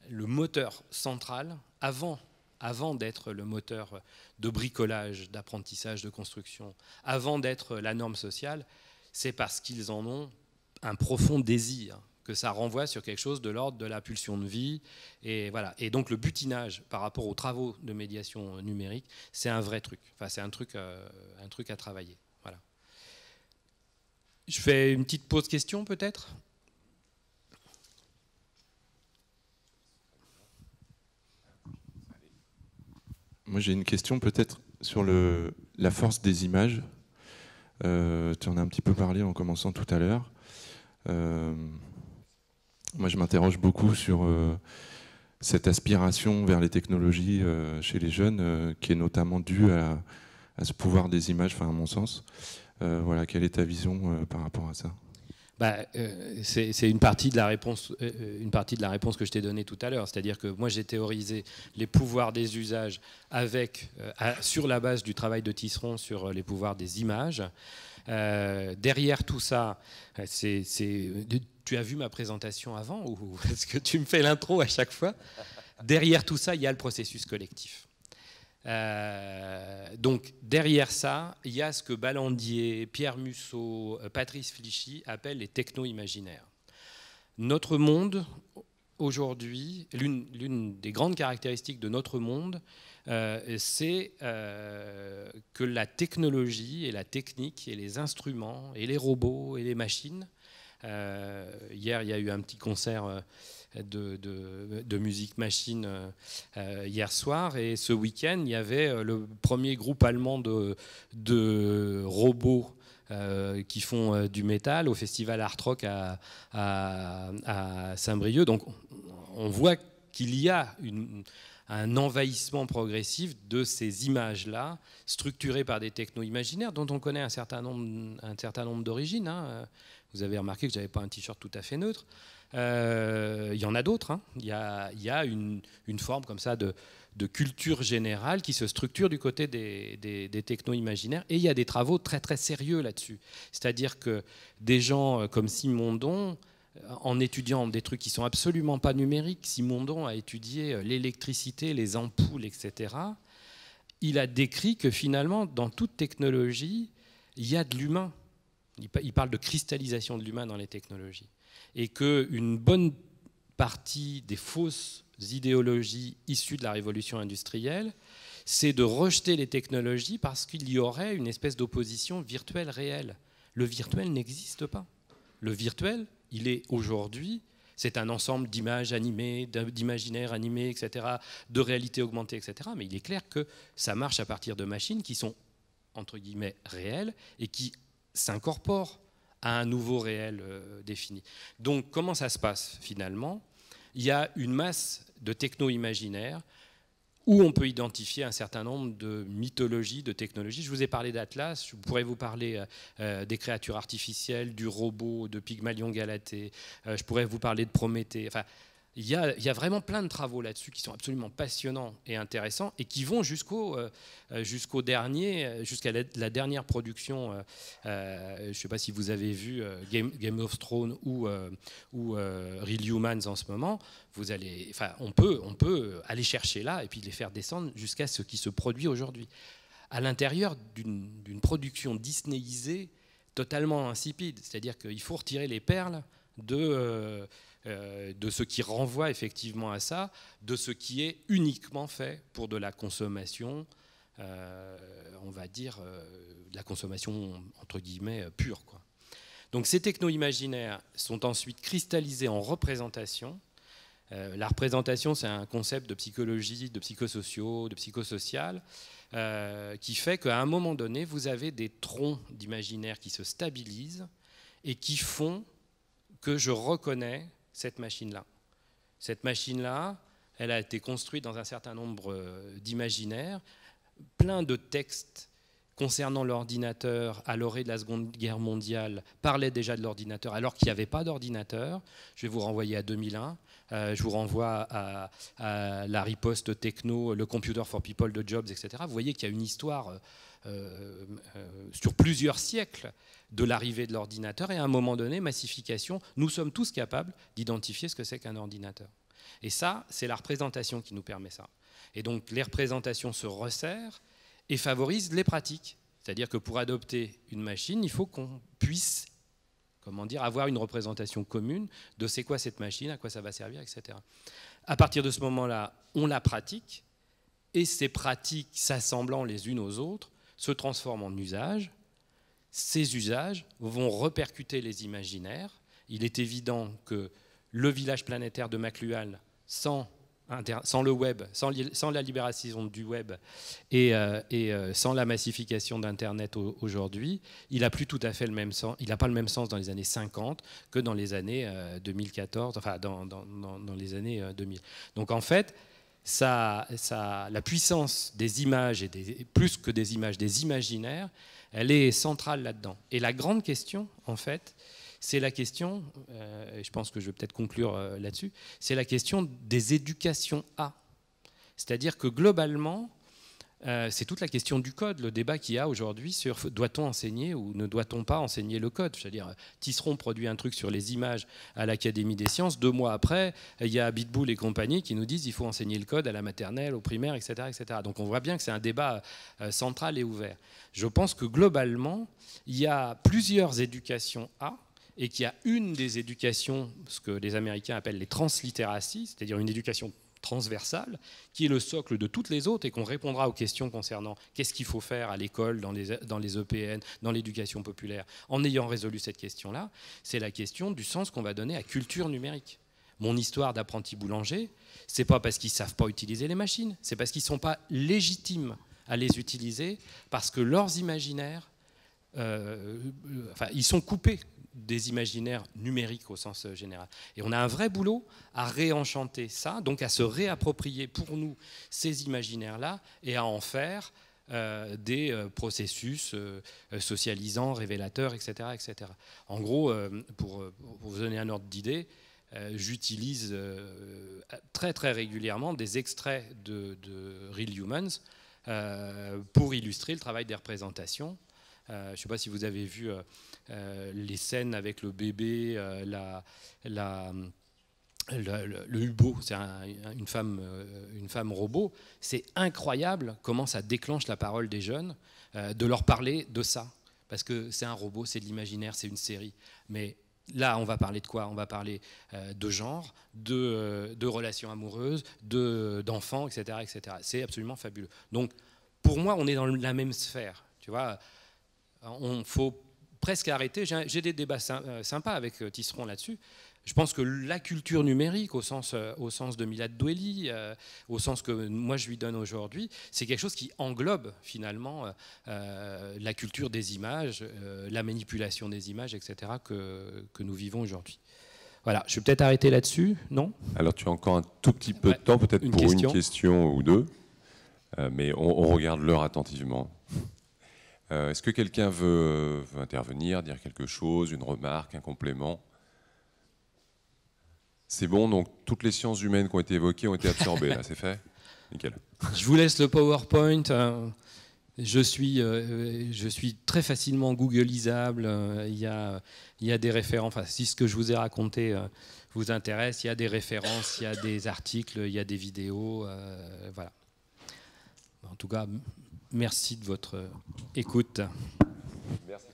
le moteur central, avant d'être le moteur de bricolage, d'apprentissage, de construction, avant d'être la norme sociale, c'est parce qu'ils en ont un profond désir que ça renvoie sur quelque chose de l'ordre de la pulsion de vie. Et, voilà. et donc le butinage par rapport aux travaux de médiation numérique, c'est un vrai truc. Enfin, c'est un truc, euh, un truc à travailler. Voilà. Je fais une petite pause question peut-être Moi j'ai une question peut-être sur le, la force des images. Euh, tu en as un petit peu parlé en commençant tout à l'heure. Euh, moi, je m'interroge beaucoup sur euh, cette aspiration vers les technologies euh, chez les jeunes, euh, qui est notamment due à, ce pouvoir des images, enfin, à mon sens. voilà, quelle est ta vision par rapport à ça bah, c'est une partie de la réponse, une partie de la réponse que je t'ai donnée tout à l'heure. C'est-à-dire que moi, j'ai théorisé les pouvoirs des usages avec, sur la base du travail de Tisseron sur les pouvoirs des images. derrière tout ça, c'est tu as vu ma présentation avant ou est-ce que tu me fais l'intro à chaque fois Derrière tout ça, il y a le processus collectif. Euh, donc derrière ça, il y a ce que Ballandier, Pierre Musso, euh, Patrice Flichy appellent les techno-imaginaires. Notre monde, aujourd'hui, l'une des grandes caractéristiques de notre monde, euh, c'est que la technologie et la technique et les instruments et les robots et les machines euh, hier, il y a eu un petit concert euh, de, musique machine euh, hier soir. Et ce week-end, il y avait le premier groupe allemand de, robots qui font du métal au festival Art Rock à, Saint-Brieuc. Donc on voit qu'il y a un envahissement progressif de ces images-là, structurées par des techno-imaginaires dont on connaît un certain nombre, nombre d'origines. Hein. Vous avez remarqué que je n'avais pas un t-shirt tout à fait neutre. Euh, il y en a d'autres. Hein. Il y, a, une, forme comme ça de, culture générale qui se structure du côté des, techno-imaginaires. Et il y a des travaux très très sérieux là-dessus. C'est-à-dire que des gens euh, comme Simondon, euh, en étudiant des trucs qui sont absolument pas numériques, Simondon a étudié l'électricité, les ampoules, etc. Il a décrit que finalement, dans toute technologie, il y a de l'humain il parle de cristallisation de l'humain dans les technologies. Et qu'une bonne partie des fausses idéologies issues de la révolution industrielle, c'est de rejeter les technologies parce qu'il y aurait une espèce d'opposition virtuelle-réelle. Le virtuel n'existe pas. Le virtuel, il est aujourd'hui, c'est un ensemble d'images animées, d'imaginaires animés, etc., de réalité augmentée, etc. Mais il est clair que ça marche à partir de machines qui sont, entre guillemets, réelles et qui s'incorpore à un nouveau réel euh, défini. Donc comment ça se passe finalement Il y a une masse de techno-imaginaires où on peut identifier un certain nombre de mythologies, de technologies. Je vous ai parlé d'Atlas, je pourrais vous parler euh, euh, des créatures artificielles, du robot, de Pygmalion Galatée, je pourrais vous parler de Prométhée il y, a, vraiment plein de travaux là-dessus qui sont absolument passionnants et intéressants et qui vont jusqu'au euh, euh, jusqu'au dernier, euh, jusqu'à la, dernière production. je ne sais pas si vous avez vu Game, Game of Thrones ou, ou Real Humans en ce moment. Vous allez, enfin, on peut, on peut aller chercher là et puis les faire descendre jusqu'à ce qui se produit aujourd'hui. À l'intérieur d'une production disneyisée totalement insipide, c'est-à-dire qu'il faut retirer les perles de euh, de ce qui renvoie effectivement à ça, de ce qui est uniquement fait pour de la consommation, euh, on va dire, euh, de la consommation entre guillemets pure. Quoi. Donc ces techno-imaginaires sont ensuite cristallisés en représentation. la représentation, c'est un concept de psychologie, de psychosociaux, de psychosocial, qui fait qu'à un moment donné, vous avez des troncs d'imaginaire qui se stabilisent et qui font que je reconnais cette machine-là. Cette machine-là, elle a été construite dans un certain nombre euh, d'imaginaires, plein de textes concernant l'ordinateur à l'orée de la Seconde Guerre mondiale parlaient déjà de l'ordinateur alors qu'il n'y avait pas d'ordinateur. Je vais vous renvoyer à 2001, euh, je vous renvoie à, la riposte techno, le Computer for People de Jobs, etc. Vous voyez qu'il y a une histoire euh, sur plusieurs siècles de l'arrivée de l'ordinateur et à un moment donné, massification, nous sommes tous capables d'identifier ce que c'est qu'un ordinateur. Et ça, c'est la représentation qui nous permet ça. Et donc les représentations se resserrent et favorisent les pratiques. C'est-à-dire que pour adopter une machine, il faut qu'on puisse comment dire, avoir une représentation commune de c'est quoi cette machine, à quoi ça va servir, etc. À partir de ce moment-là, on la pratique, et ces pratiques s'assemblant les unes aux autres se transforment en usage ces usages vont repercuter les imaginaires. Il est évident que le village planétaire de McLuhan, sans, le web, sans, la libération du web et, euh, euh, sans la massification d'Internet aujourd'hui, il n'a plus tout à fait le même sens. Il n'a pas le même sens dans les années 50 que dans les années 2014, euh, enfin dans, les années 2000. Donc en fait, la puissance des images, et plus que des images, des imaginaires, elle est centrale là-dedans. Et la grande question, en fait, c'est la question, euh, et je pense que je vais peut-être conclure euh, là-dessus, c'est la question des éducations A. C'est-à-dire que globalement, euh, c'est toute la question du code, le débat qu'il y a aujourd'hui sur doit-on enseigner ou ne doit-on pas enseigner le code. C'est-à-dire, euh, Tisseron produit un truc sur les images à l'Académie des sciences. Deux mois après, il y a Bitbull et compagnie qui nous disent il faut enseigner le code à la maternelle, au primaire, etc., etc. Donc on voit bien que c'est un débat euh, central et ouvert. Je pense que globalement, il y a plusieurs éducations à, et qu'il y a une des éducations, ce que les Américains appellent les translittératies, c'est-à-dire une éducation transversale, qui est le socle de toutes les autres et qu'on répondra aux questions concernant qu'est-ce qu'il faut faire à l'école, dans les, dans les EPN, dans l'éducation populaire, en ayant résolu cette question-là, c'est la question du sens qu'on va donner à culture numérique. Mon histoire d'apprenti boulanger, c'est pas parce qu'ils savent pas utiliser les machines, c'est parce qu'ils sont pas légitimes à les utiliser, parce que leurs imaginaires, euh, euh, ils sont coupés des imaginaires numériques au sens euh, général. Et on a un vrai boulot à réenchanter ça, donc à se réapproprier pour nous ces imaginaires-là et à en faire euh, des euh, processus socialisants, révélateurs, etc. etc. En gros, pour, vous donner un ordre d'idée, j'utilise très très régulièrement des extraits de, de Real Humans pour illustrer le travail des représentations. je ne sais pas si vous avez vu euh, les scènes avec le bébé, euh, la, la le, le, Hubo, c'est une, femme, euh, une femme robot, c'est incroyable comment ça déclenche la parole des jeunes de leur parler de ça. Parce que c'est un robot, c'est de l'imaginaire, c'est une série. Mais là, on va parler de quoi On va parler de genre, de, de relations amoureuses, d'enfants, etc. etc. C'est absolument fabuleux. Donc, pour moi, on est dans la même sphère. Tu vois, on faut presque arrêté. J'ai des débats euh, sympas avec euh, Tisseron là-dessus. Je pense que la culture numérique, au sens, euh, au sens de Milad Doueli, au sens que moi je lui donne aujourd'hui, c'est quelque chose qui englobe finalement la culture des images, la manipulation des images, etc., que, que nous vivons aujourd'hui. Voilà, je vais peut-être arrêter là-dessus, non Alors tu as encore un tout petit peu de temps, peut-être pour une question ou deux, mais on regarde l'heure attentivement. Euh, est-ce que quelqu'un veut, intervenir, dire quelque chose, une remarque, un complément C'est bon, donc toutes les sciences humaines qui ont été évoquées ont été absorbées, c'est fait Nickel. Je vous laisse le PowerPoint. Hein. Je suis, euh, je suis très facilement googlisable. Euh, il y, a, il y a des références. si ce que je vous ai raconté vous intéresse, il y a des références, il y a des articles, il y a des vidéos. voilà. En tout cas, Merci de votre euh, écoute. Merci